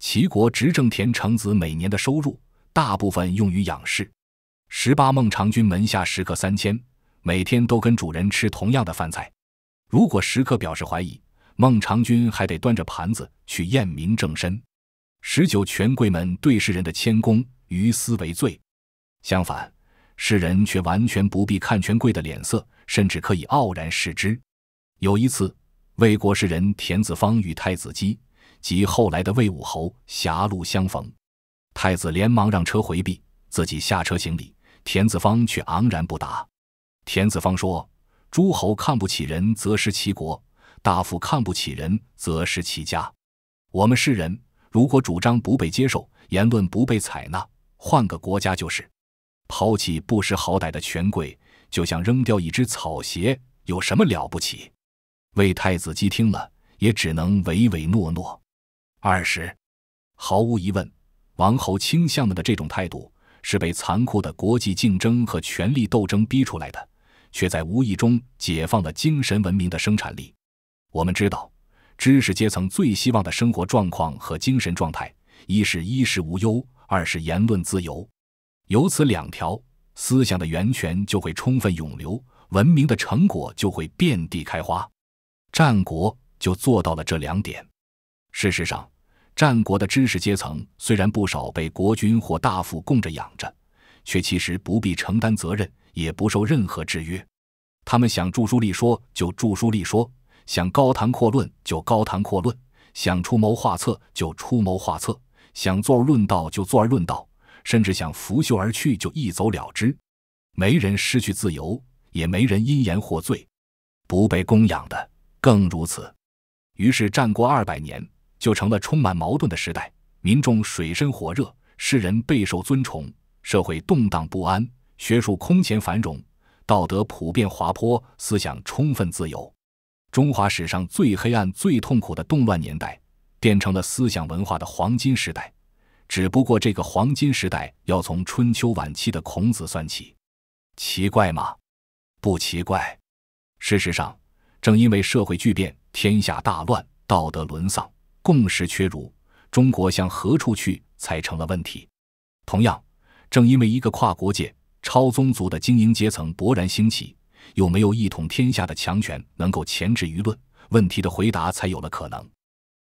S1: 齐国执政田成子每年的收入，大部分用于养士。十八，孟尝君门下食客三千，每天都跟主人吃同样的饭菜。如果食客表示怀疑，孟尝君还得端着盘子去验明正身。十九，权贵们对世人的谦恭于斯为最。相反，世人却完全不必看权贵的脸色，甚至可以傲然视之。有一次，魏国士人田子方与太子姬及后来的魏武侯狭路相逢，太子连忙让车回避，自己下车行礼。田子方却昂然不答。田子方说：“诸侯看不起人，则失其国；大夫看不起人，则失其家。我们是人，如果主张不被接受，言论不被采纳，换个国家就是。抛弃不识好歹的权贵，就像扔掉一只草鞋，有什么了不起？”魏太子姬听了，也只能唯唯诺诺。二是，毫无疑问，王侯卿相们的这种态度。是被残酷的国际竞争和权力斗争逼出来的，却在无意中解放了精神文明的生产力。我们知道，知识阶层最希望的生活状况和精神状态，一是衣食无忧，二是言论自由。由此两条，思想的源泉就会充分涌流，文明的成果就会遍地开花。战国就做到了这两点。事实上。战国的知识阶层虽然不少被国君或大夫供着养着，却其实不必承担责任，也不受任何制约。他们想著书立说就著书立说，想高谈阔论就高谈阔论，想出谋划策就出谋划策，想坐而论道就坐而论道，甚至想拂袖而去就一走了之。没人失去自由，也没人因言获罪。不被供养的更如此。于是战国二百年。就成了充满矛盾的时代，民众水深火热，诗人备受尊崇，社会动荡不安，学术空前繁荣，道德普遍滑坡，思想充分自由。中华史上最黑暗、最痛苦的动乱年代，变成了思想文化的黄金时代。只不过这个黄金时代要从春秋晚期的孔子算起。奇怪吗？不奇怪。事实上，正因为社会巨变，天下大乱，道德沦丧。共识缺如，中国向何处去才成了问题。同样，正因为一个跨国界、超宗族的精英阶层勃然兴起，又没有一统天下的强权能够钳制舆论，问题的回答才有了可能。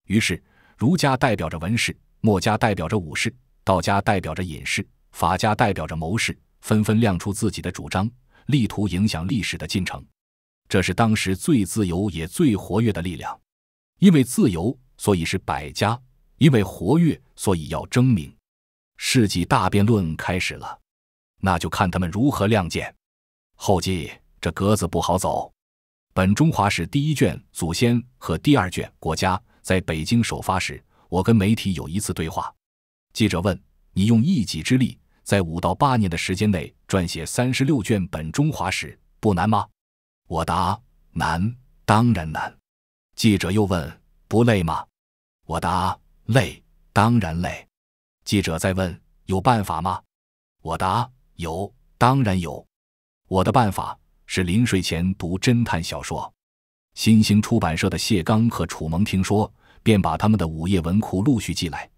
S1: 于是，儒家代表着文士，墨家代表着武士，道家代表着隐士，法家代表着谋士，纷纷亮出自己的主张，力图影响历史的进程。这是当时最自由也最活跃的力量，因为自由。所以是百家，因为活跃，所以要争名。世纪大辩论开始了，那就看他们如何亮剑。后记：这格子不好走。《本中华史》第一卷《祖先》和第二卷《国家》在北京首发时，我跟媒体有一次对话。记者问：“你用一己之力，在五到八年的时间内撰写三十六卷《本中华史》，不难吗？”我答：“难，当然难。”记者又问：“不累吗？”我答累，当然累。记者再问有办法吗？我答有，当然有。我的办法是临睡前读侦探小说。新兴出版社的谢刚和楚萌听说，便把他们的午夜文库陆续寄来。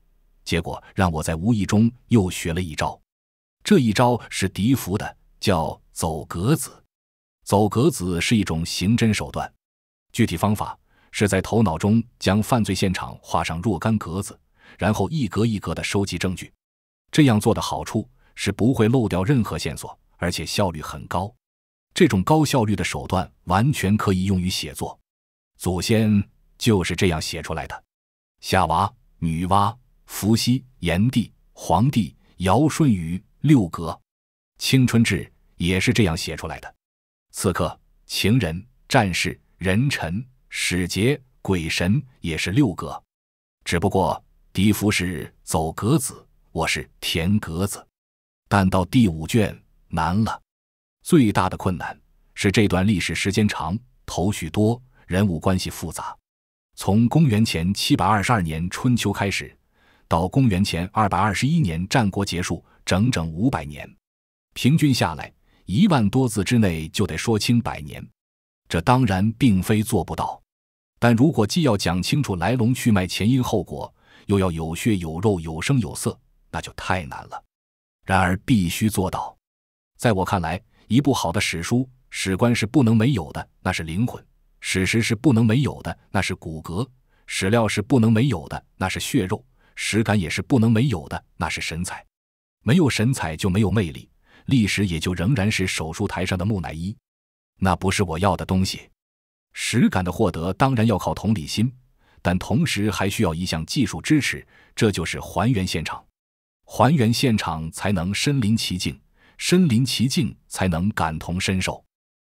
S1: 结果让我在无意中又学了一招。这一招是笛福的，叫走格子。走格子是一种刑侦手段，具体方法。是在头脑中将犯罪现场画上若干格子，然后一格一格地收集证据。这样做的好处是不会漏掉任何线索，而且效率很高。这种高效率的手段完全可以用于写作。祖先就是这样写出来的：夏娃、女娲、伏羲、炎帝、黄帝、尧、舜、禹、六格，《青春志》也是这样写出来的。刺客、情人、战士、人臣。史节鬼神也是六个，只不过狄福是走格子，我是填格子。但到第五卷难了，最大的困难是这段历史时间长，头绪多，人物关系复杂。从公元前七百二十二年春秋开始，到公元前二百二十一年战国结束，整整五百年。平均下来，一万多字之内就得说清百年。这当然并非做不到，但如果既要讲清楚来龙去脉、前因后果，又要有血有肉、有声有色，那就太难了。然而必须做到。在我看来，一部好的史书，史官是不能没有的，那是灵魂；史实是不能没有的，那是骨骼；史料是不能没有的，那是血肉；史感也是不能没有的，那是神采。没有神采就没有魅力，历史也就仍然是手术台上的木乃伊。那不是我要的东西。实感的获得当然要靠同理心，但同时还需要一项技术支持，这就是还原现场。还原现场才能身临其境，身临其境才能感同身受。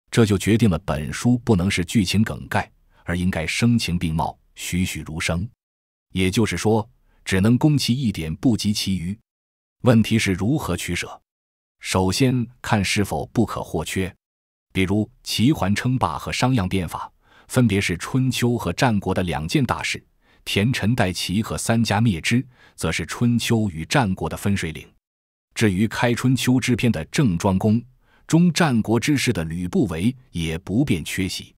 S1: 这就决定了本书不能是剧情梗概，而应该声情并茂、栩栩如生。也就是说，只能攻其一点，不及其余。问题是如何取舍？首先看是否不可或缺。比如齐桓称霸和商鞅变法，分别是春秋和战国的两件大事；田陈代齐和三家灭之，则是春秋与战国的分水岭。至于开春秋之篇的郑庄公，中战国之事的吕不韦，也不便缺席。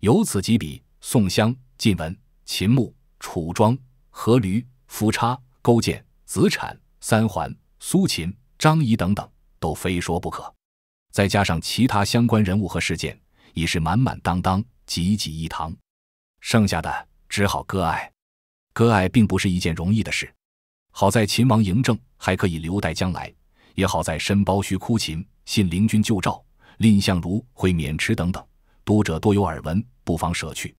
S1: 由此几笔，宋襄、晋文、秦穆、楚庄、阖闾、夫差、勾践、子产、三桓、苏秦、张仪等等，都非说不可。再加上其他相关人物和事件，已是满满当当，挤挤一堂，剩下的只好割爱。割爱并不是一件容易的事。好在秦王嬴政还可以留待将来，也好在申包胥哭秦、信陵君救赵、蔺相如会渑池等等，读者多有耳闻，不妨舍去。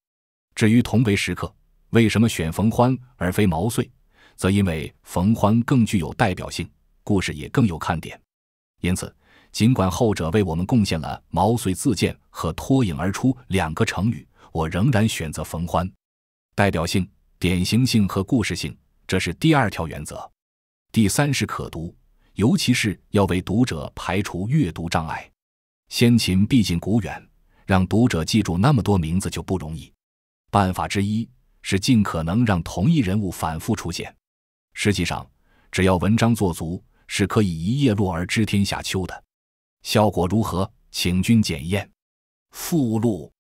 S1: 至于同为食客，为什么选冯欢而非毛遂，则因为冯欢更具有代表性，故事也更有看点，因此。尽管后者为我们贡献了“毛遂自荐”和“脱颖而出”两个成语，我仍然选择冯欢。代表性、典型性和故事性，这是第二条原则。第三是可读，尤其是要为读者排除阅读障碍。先秦毕竟古远，让读者记住那么多名字就不容易。办法之一是尽可能让同一人物反复出现。实际上，只要文章做足，是可以一叶落而知天下秋的。效果如何，请君检验。附录：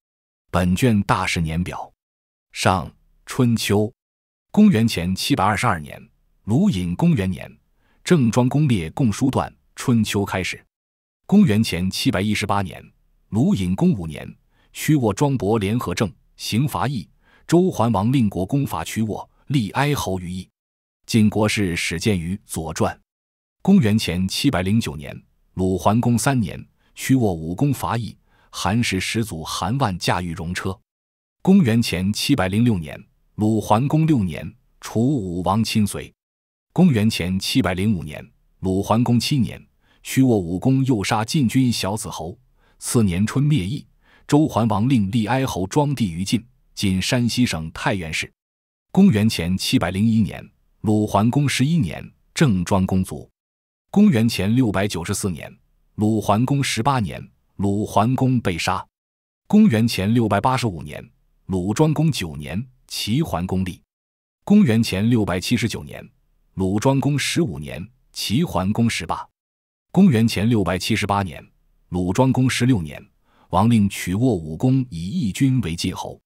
S1: 本卷大事年表。上春秋，公元前七百二十二年，鲁隐公元年，郑庄公灭共叔段，春秋开始。公元前七百一十八年，鲁隐公五年，屈沃庄伯联合郑，刑伐邑。周桓王令国公伐屈沃，立哀侯于邑。晋国是始建于《左传》。公元前七百零九年。鲁桓公三年，屈沃武功伐邑，韩氏始祖韩万驾驭戎车。公元前七百零六年，鲁桓公六年，楚武王亲随。公元前七百零五年，鲁桓公七年，屈沃武功诱杀晋军小子侯。次年春灭邑，周桓王令立哀侯庄地于晋，今山西省太原市。公元前七百零一年，鲁桓公十一年，郑庄公卒。公元前六百九十四年，鲁桓公十八年，鲁桓公被杀。公元前六百八十五年，鲁庄公九年，齐桓公立。公元前六百七十九年，鲁庄公十五年，齐桓公十八。公元前六百七十八年，鲁庄公十六年，王令曲沃武公以义军为晋侯。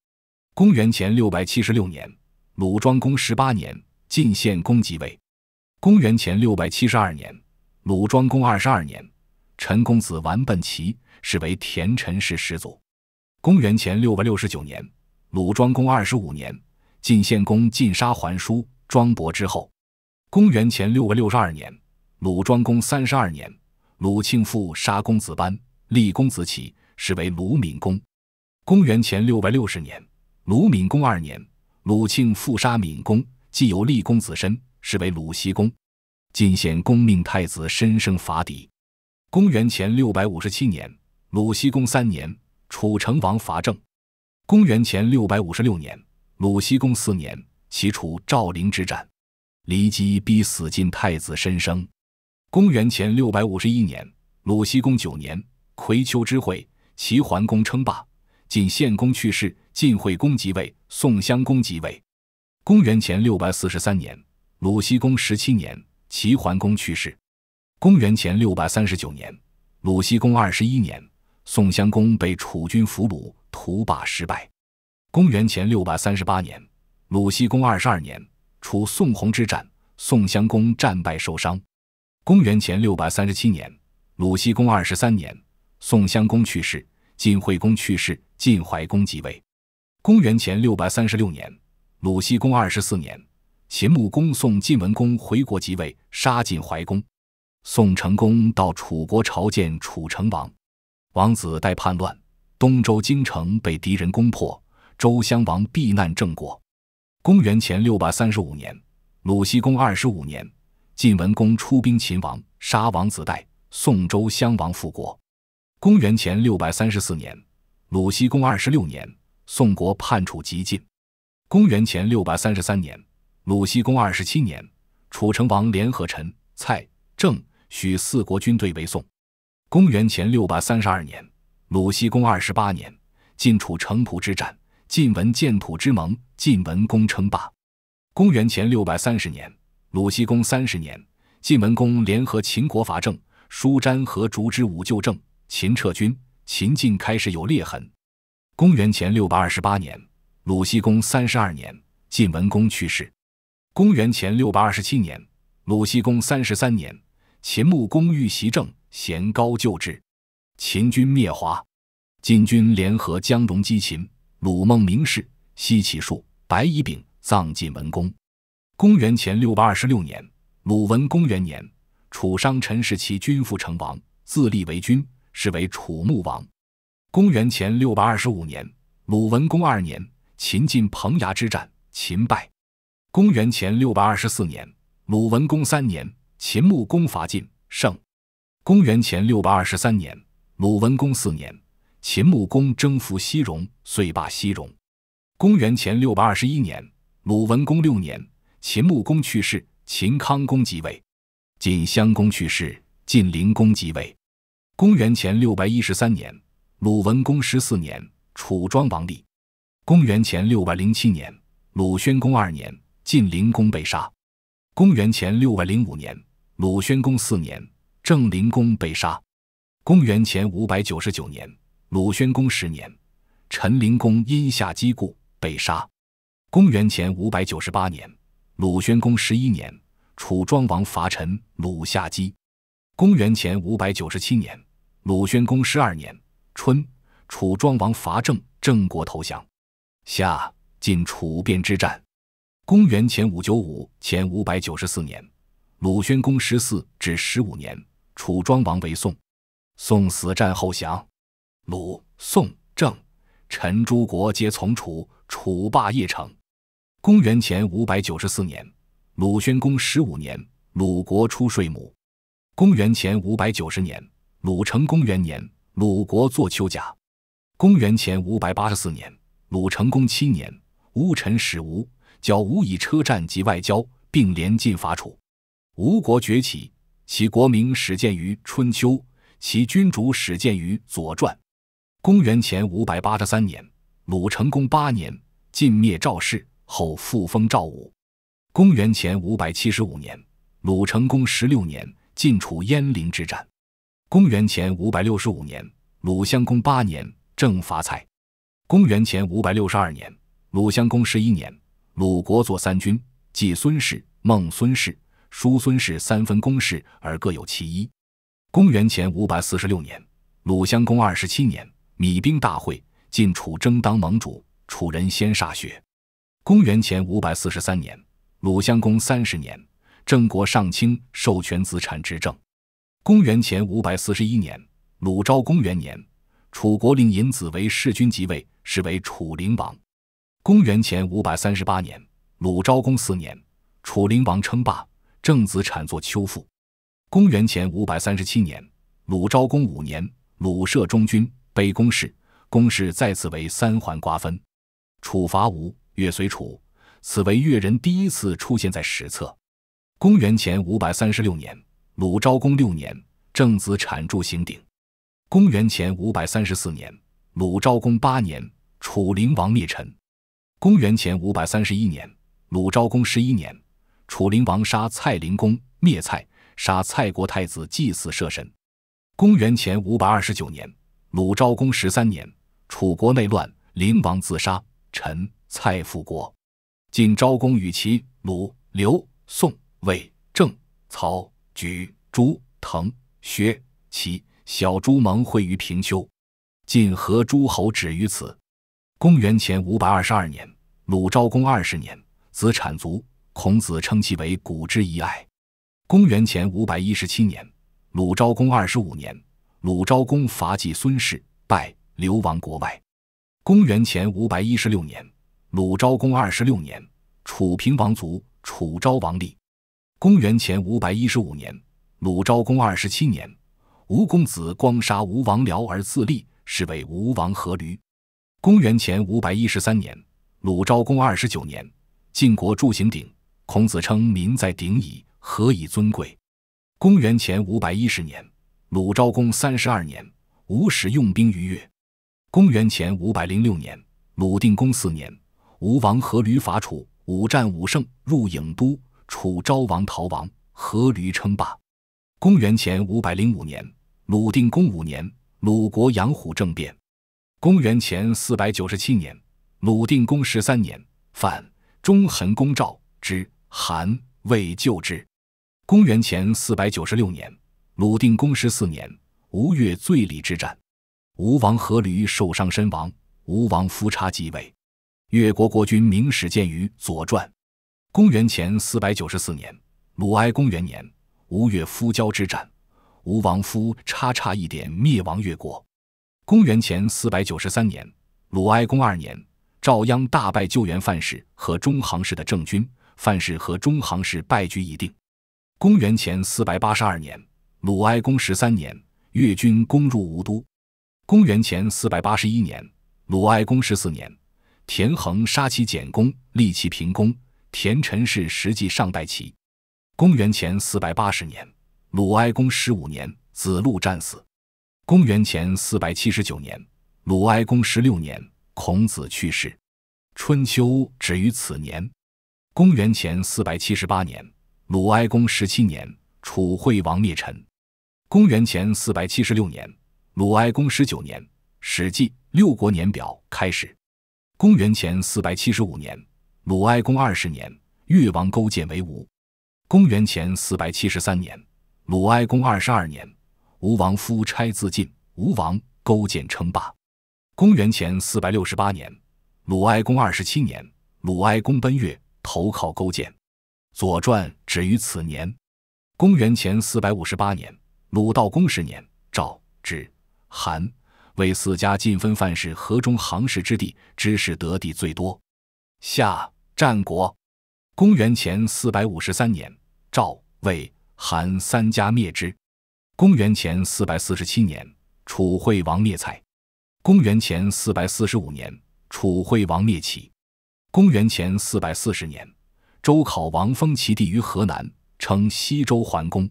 S1: 公元前六百七十六年，鲁庄公十八年，晋献公即位。公元前六百七十二年。鲁庄公二十二年，陈公子完奔齐，是为田陈氏始祖。公元前六百六十九年，鲁庄公二十五年，晋献公晋杀还叔庄伯之后。公元前六百六十二年，鲁庄公三十二年，鲁庆父杀公子班，立公子启，是为鲁闵公。公元前六百六十年，鲁闵公二年，鲁庆父杀闵公，即由立公子申，是为鲁僖公。晋献公命太子申生伐狄。公元前六百五十七年，鲁僖公三年，楚成王伐郑。公元前六百五十六年，鲁僖公四年，齐楚赵陵之战，骊姬逼死晋太子申生。公元前六百五十一年，鲁僖公九年，葵丘之会，齐桓公称霸。晋献公去世，晋惠公即位，宋襄公即位。公元前六百四十三年，鲁僖公十七年。齐桓公去世，公元前六百三十九年，鲁僖公二十一年，宋襄公被楚军俘虏，屠霸失败。公元前六百三十八年，鲁僖公二十二年，楚宋鸿之战，宋襄公战败受伤。公元前六百三十七年，鲁僖公二十三年，宋襄公去世，晋惠公去世，晋怀公即位。公元前六百三十六年，鲁僖公二十四年。秦穆公送晋文公回国即位，杀晋怀公；宋成公到楚国朝见楚成王。王子带叛乱，东周京城被敌人攻破，周襄王避难郑国。公元前六百三十五年，鲁西公二十五年，晋文公出兵秦王，杀王子带，宋周襄王复国。公元前六百三十四年，鲁西公二十六年，宋国叛楚，即晋。公元前六百三十三年。鲁西公二十七年，楚成王联合陈、蔡、郑、许四国军队围宋。公元前六百三十二年，鲁西公二十八年，晋楚城濮之战，晋文建土之盟，晋文公称霸。公元前六百三十年，鲁西公三十年，晋文公联合秦国伐郑，舒詹和烛之武救郑，秦撤军，秦晋开始有裂痕。公元前六百二十八年，鲁西公三十二年，晋文公去世。公元前六百二十七年，鲁僖公三十三年，秦穆公遇袭政，贤高就治，秦军灭华。晋军联合江戎击秦，鲁孟明氏、西齐庶、白乙丙葬晋文公。公元前六百二十六年，鲁文公元年，楚商臣氏其君父成王，自立为君，是为楚穆王。公元前六百二十五年，鲁文公二年，秦晋彭衙之战，秦败。公元前六百二十四年，鲁文公三年，秦穆公伐晋，胜。公元前六百二十三年，鲁文公四年，秦穆公征服西戎，遂霸西戎。公元前六百二十一年，鲁文公六年，秦穆公去世，秦康公即位。晋襄公去世，晋灵公即位。公元前六百一十三年，鲁文公十四年，楚庄王立。公元前六百零七年，鲁宣公二年。晋灵公被杀，公元前六百零五年，鲁宣公四年，郑灵公被杀，公元前五百九十九年，鲁宣公十年，陈灵公因夏姬故被杀，公元前五百九十八年，鲁宣公十一年，楚庄王伐陈，鲁夏姬，公元前五百九十七年，鲁宣公十二年春，楚庄王伐郑，郑国投降，夏晋楚边之战。公元前五九五前五百九十四年，鲁宣公十四至十五年，楚庄王为宋，宋死战后降，鲁、宋、郑、陈诸国皆从楚，楚霸邺城。公元前五百九十四年，鲁宣公十五年，鲁国出税母。公元前五百九十年，鲁成公元年，鲁国作丘甲。公元前五百八十四年，鲁成公七年，乌臣使吴。交吴以车战及外交，并连晋伐楚。吴国崛起，其国名始建于春秋，其君主始建于《左传》。公元前五百八十三年，鲁成公八年，晋灭赵氏，后复封赵武。公元前五百七十五年，鲁成公十六年，晋楚鄢陵之战。公元前五百六十五年，鲁襄公八年，正伐蔡。公元前五百六十二年，鲁襄公十一年。鲁国作三军，即孙氏、孟孙氏、叔孙氏三分公事，而各有其一。公元前五百四十六年，鲁襄公二十七年，米兵大会，晋楚争当盟主，楚人先歃血。公元前五百四十三年，鲁襄公三十年，郑国上卿授权子产执政。公元前五百四十一年，鲁昭公元年，楚国令尹子为弑君即位，是为楚灵王。公元前五百三十八年，鲁昭公四年，楚灵王称霸，郑子产做丘父。公元前五百三十七年，鲁昭公五年，鲁设中军，北公室，公室再次为三环瓜分。楚伐吴，越随楚，此为越人第一次出现在史册。公元前五百三十六年，鲁昭公六年，郑子产筑刑鼎。公元前五百三十四年，鲁昭公八年，楚灵王灭陈。公元前五百三十一年，鲁昭公十一年，楚灵王杀蔡灵公，灭蔡，杀蔡国太子，祭祀社神。公元前五百二十九年，鲁昭公十三年，楚国内乱，灵王自杀，臣蔡复国。晋昭公与齐、鲁、刘、宋、魏、郑、曹、莒、朱、滕、薛、齐小诸盟会于平丘，晋和诸侯止于此。公元前五百二十二年，鲁昭公二十年，子产卒，孔子称其为“古之遗爱”。公元前五百一十七年，鲁昭公二十五年，鲁昭公伐季孙氏，败，流亡国外。公元前五百一十六年，鲁昭公二十六年，楚平王卒，楚昭王立。公元前五百一十五年，鲁昭公二十七年，吴公子光杀吴王僚而自立，是为吴王阖闾。公元前五百一十三年，鲁昭公二十九年，晋国筑行鼎，孔子称民在鼎矣，何以尊贵？公元前五百一十年，鲁昭公三十二年，吴始用兵于越。公元前五百零六年，鲁定公四年，吴王阖闾伐楚，五战五胜，入郢都，楚昭王逃亡，阖闾称霸。公元前五百零五年，鲁定公五年，鲁国养虎政变。公元前四百九十七年，鲁定公十三年，范中恒公赵之韩魏救之。公元前四百九十六年，鲁定公十四年，吴越醉里之战，吴王阖闾受伤身亡，吴王夫差继位。越国国君明史见于《左传》。公元前四百九十四年，鲁哀公元年，吴越夫交之战，吴王夫差差一点灭亡越国。公元前四百九十三年，鲁哀公二年，赵鞅大败救援范氏和中行氏的郑军，范氏和中行氏败局已定。公元前四百八十二年，鲁哀公十三年，越军攻入吴都。公元前四百八十一年，鲁哀公十四年，田横杀其简公，立其平公，田陈氏实际上代齐。公元前四百八十年，鲁哀公十五年，子路战死。公元前四百七十九年，鲁哀公十六年，孔子去世。春秋止于此年。公元前四百七十八年，鲁哀公十七年，楚惠王灭陈。公元前四百七十六年，鲁哀公十九年，《史记·六国年表》开始。公元前四百七十五年，鲁哀公二十年，越王勾践为吴。公元前四百七十三年，鲁哀公二十二年。吴王夫差自尽，吴王勾践称霸。公元前四百六十八年，鲁哀公二十七年，鲁哀公奔越，投靠勾践。《左传》止于此年。公元前四百五十八年，鲁道公十年，赵、智、韩为四家尽分范氏、河中行氏之地，知识得地最多。夏战国。公元前四百五十三年，赵、魏、韩三家灭之。公元前四百四十七年，楚惠王灭蔡；公元前四百四十五年，楚惠王灭齐；公元前四百四十年，周考王封其地于河南，称西周桓公；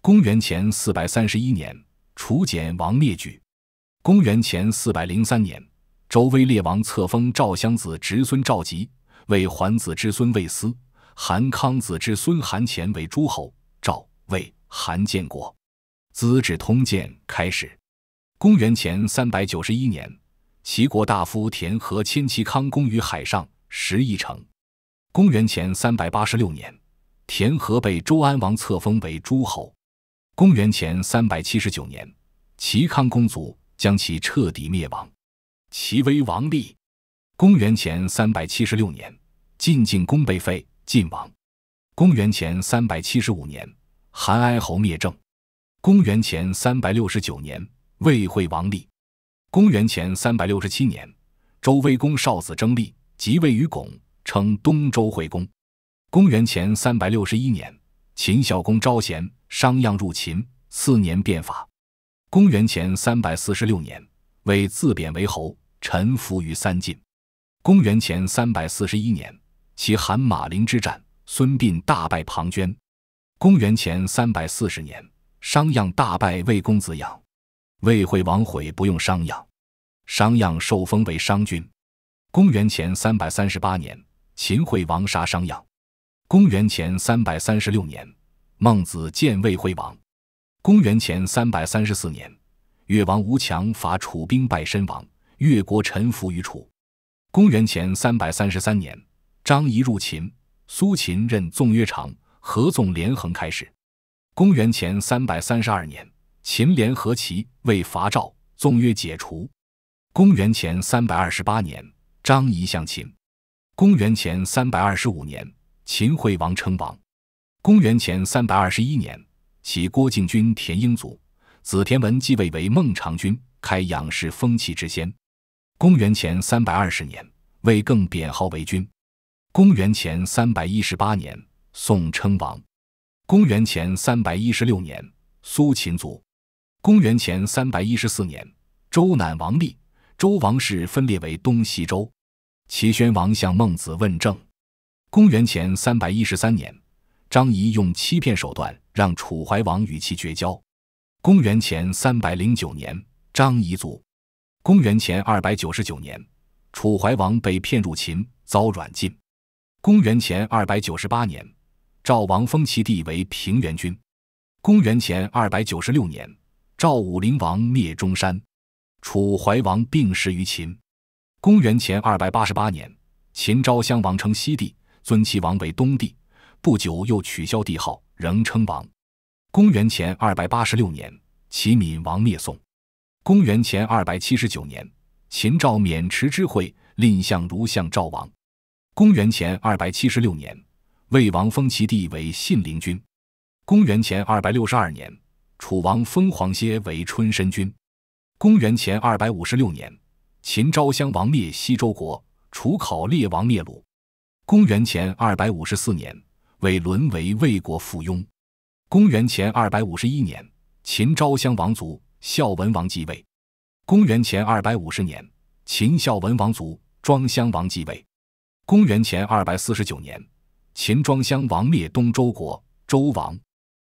S1: 公元前四百三十一年，楚简王灭莒；公元前四百零三年，周威烈王册封赵襄子侄孙赵佶为桓子之孙魏斯，韩康子之孙韩虔为诸侯，赵、魏、韩建国。《资治通鉴》开始。公元前三百九十一年，齐国大夫田和迁齐康公于海上，实邑城。公元前三百八十六年，田和被周安王册封为诸侯。公元前三百七十九年，齐康公族将其彻底灭亡。齐威王立。公元前三百七十六年，晋景公被废，晋亡。公元前三百七十五年，韩哀侯灭郑。公元前三百六十九年，魏惠王立。公元前三百六十七年，周威公少子征立，即位于巩，称东周惠公。公元前三百六十一年，秦孝公招贤，商鞅入秦，四年变法。公元前三百四十六年，魏自贬为侯，臣服于三晋。公元前三百四十一年，其韩马陵之战，孙膑大败庞涓。公元前三百四十年。商鞅大败魏公子养，魏惠王悔不用商鞅，商鞅受封为商君。公元前三百三十八年，秦惠王杀商鞅。公元前三百三十六年，孟子见魏惠王。公元前三百三十四年，越王吴强伐楚兵败身亡，越国臣服于楚。公元前三百三十三年，张仪入秦，苏秦任纵约长，合纵连横开始。公元前三百三十二年，秦联合齐为伐赵，纵约解除。公元前三百二十八年，张仪相秦。公元前三百二十五年，秦惠王称王。公元前三百二十一年，其郭靖军田英祖，子田文继位为孟尝君，开养士风气之先。公元前三百二十年，魏更贬号为君。公元前三百一十八年，宋称王。公元前三百一十六年，苏秦卒。公元前三百一十四年，周赧王立，周王室分裂为东西周。齐宣王向孟子问政。公元前三百一十三年，张仪用欺骗手段让楚怀王与其绝交。公元前三百零九年，张仪卒。公元前二百九十九年，楚怀王被骗入秦，遭软禁。公元前二百九十八年。赵王封其弟为平原君。公元前二百九十六年，赵武灵王灭中山，楚怀王病逝于秦。公元前二百八十八年，秦昭襄王称西帝，尊其王为东帝，不久又取消帝号，仍称王。公元前二百八十六年，齐闵王灭宋。公元前二百七十九年，秦赵渑池之会，蔺相如向赵王。公元前二百七十六年。魏王封其弟为信陵君。公元前二百六十二年，楚王封黄歇为春申君。公元前二百五十六年，秦昭襄王灭西周国，楚考烈王灭鲁。公元前二百五十四年，为沦为魏国附庸。公元前二百五十一年，秦昭襄王卒，孝文王继位。公元前二百五十年，秦孝文王卒，庄襄王继位。公元前二百四十九年。秦庄襄王灭东周国，周王。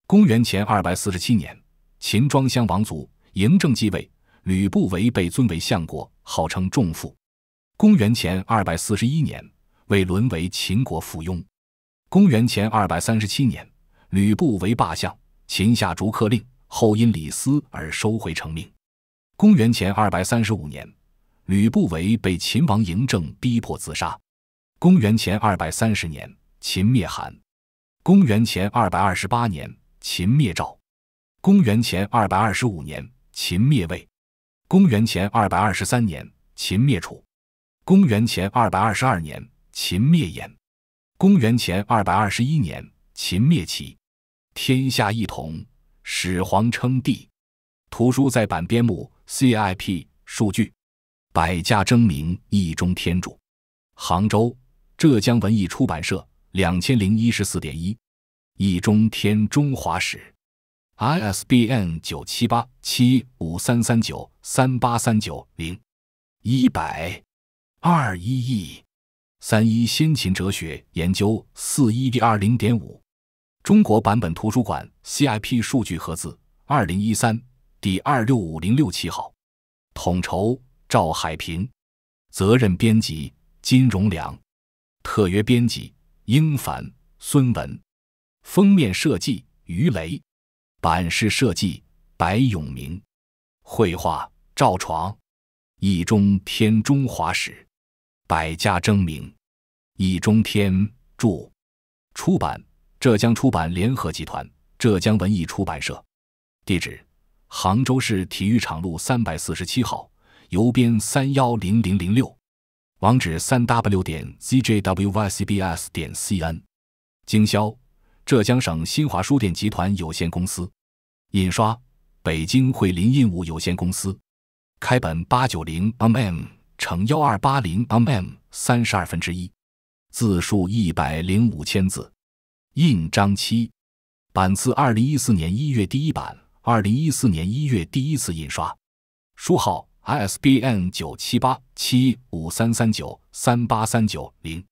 S1: 公元前二百四十七年，秦庄襄王卒，嬴政继位，吕不韦被尊为相国，号称仲父。公元前二百四十一年，为沦为秦国附庸。公元前二百三十七年，吕不韦罢相，秦下逐客令，后因李斯而收回成命。公元前二百三十五年，吕不韦被秦王嬴政逼迫自杀。公元前二百三十年。秦灭韩，公元前二百二十八年，秦灭赵；公元前二百二十五年，秦灭魏；公元前二百二十三年，秦灭楚；公元前二百二十二年，秦灭燕；公元前二百二十一年，秦灭齐，天下一统，始皇称帝。图书在版编目 （CIP） 数据，百家争鸣，易中天著，杭州，浙江文艺出版社。两千零一十四点一，《易中天中华史》，ISBN 九七八七五三三九三八三九零一百二一亿三一，先秦哲学研究四一的二零点五，中国版本图书馆 CIP 数据盒子二零一三第二六五零六七号，统筹赵海平，责任编辑金荣良，特约编辑。英凡、孙文，封面设计：于雷，版式设计：白永明，绘画：赵闯，《易中天中华史：百家争鸣》，易中天著，出版：浙江出版联合集团、浙江文艺出版社，地址：杭州市体育场路三百四十七号，邮编：三幺零零零六。网址：三 w 点 zjwycbs 点 cn，经销：浙江省新华书店集团有限公司，印刷：北京汇林印务有限公司，开本八九零 mm 乘幺二八零 mm，三十二分之一，字数一百零五千字，印章七，版次：二零一四年一月第一版，二零一四年一月第一次印刷，书号。ISBN 九七八七五三三九三八三九零，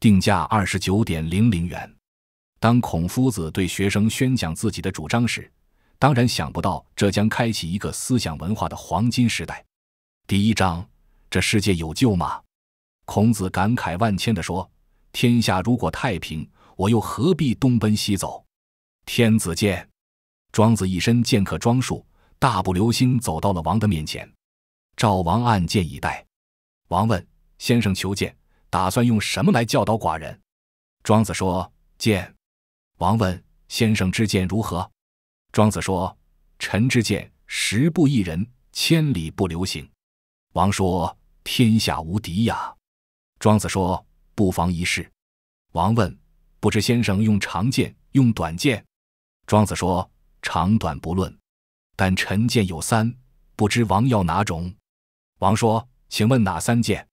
S1: 定价二十九点零零元。当孔夫子对学生宣讲自己的主张时，当然想不到这将开启一个思想文化的黄金时代。第一章：这世界有救吗？孔子感慨万千的说：“天下如果太平，我又何必东奔西走？”天子见，庄子一身剑客装束，大步流星走到了王的面前。赵王按剑以待。王问：“先生求见，打算用什么来教导寡人？”庄子说：“剑。”王问：“先生之剑如何？”庄子说：“臣之剑，十步一人，千里不留行。”王说：“天下无敌呀！”庄子说：“不妨一试。”王问：“不知先生用长剑，用短剑？”庄子说：“长短不论，但臣剑有三，不知王要哪种？”王说：“请问哪三件？”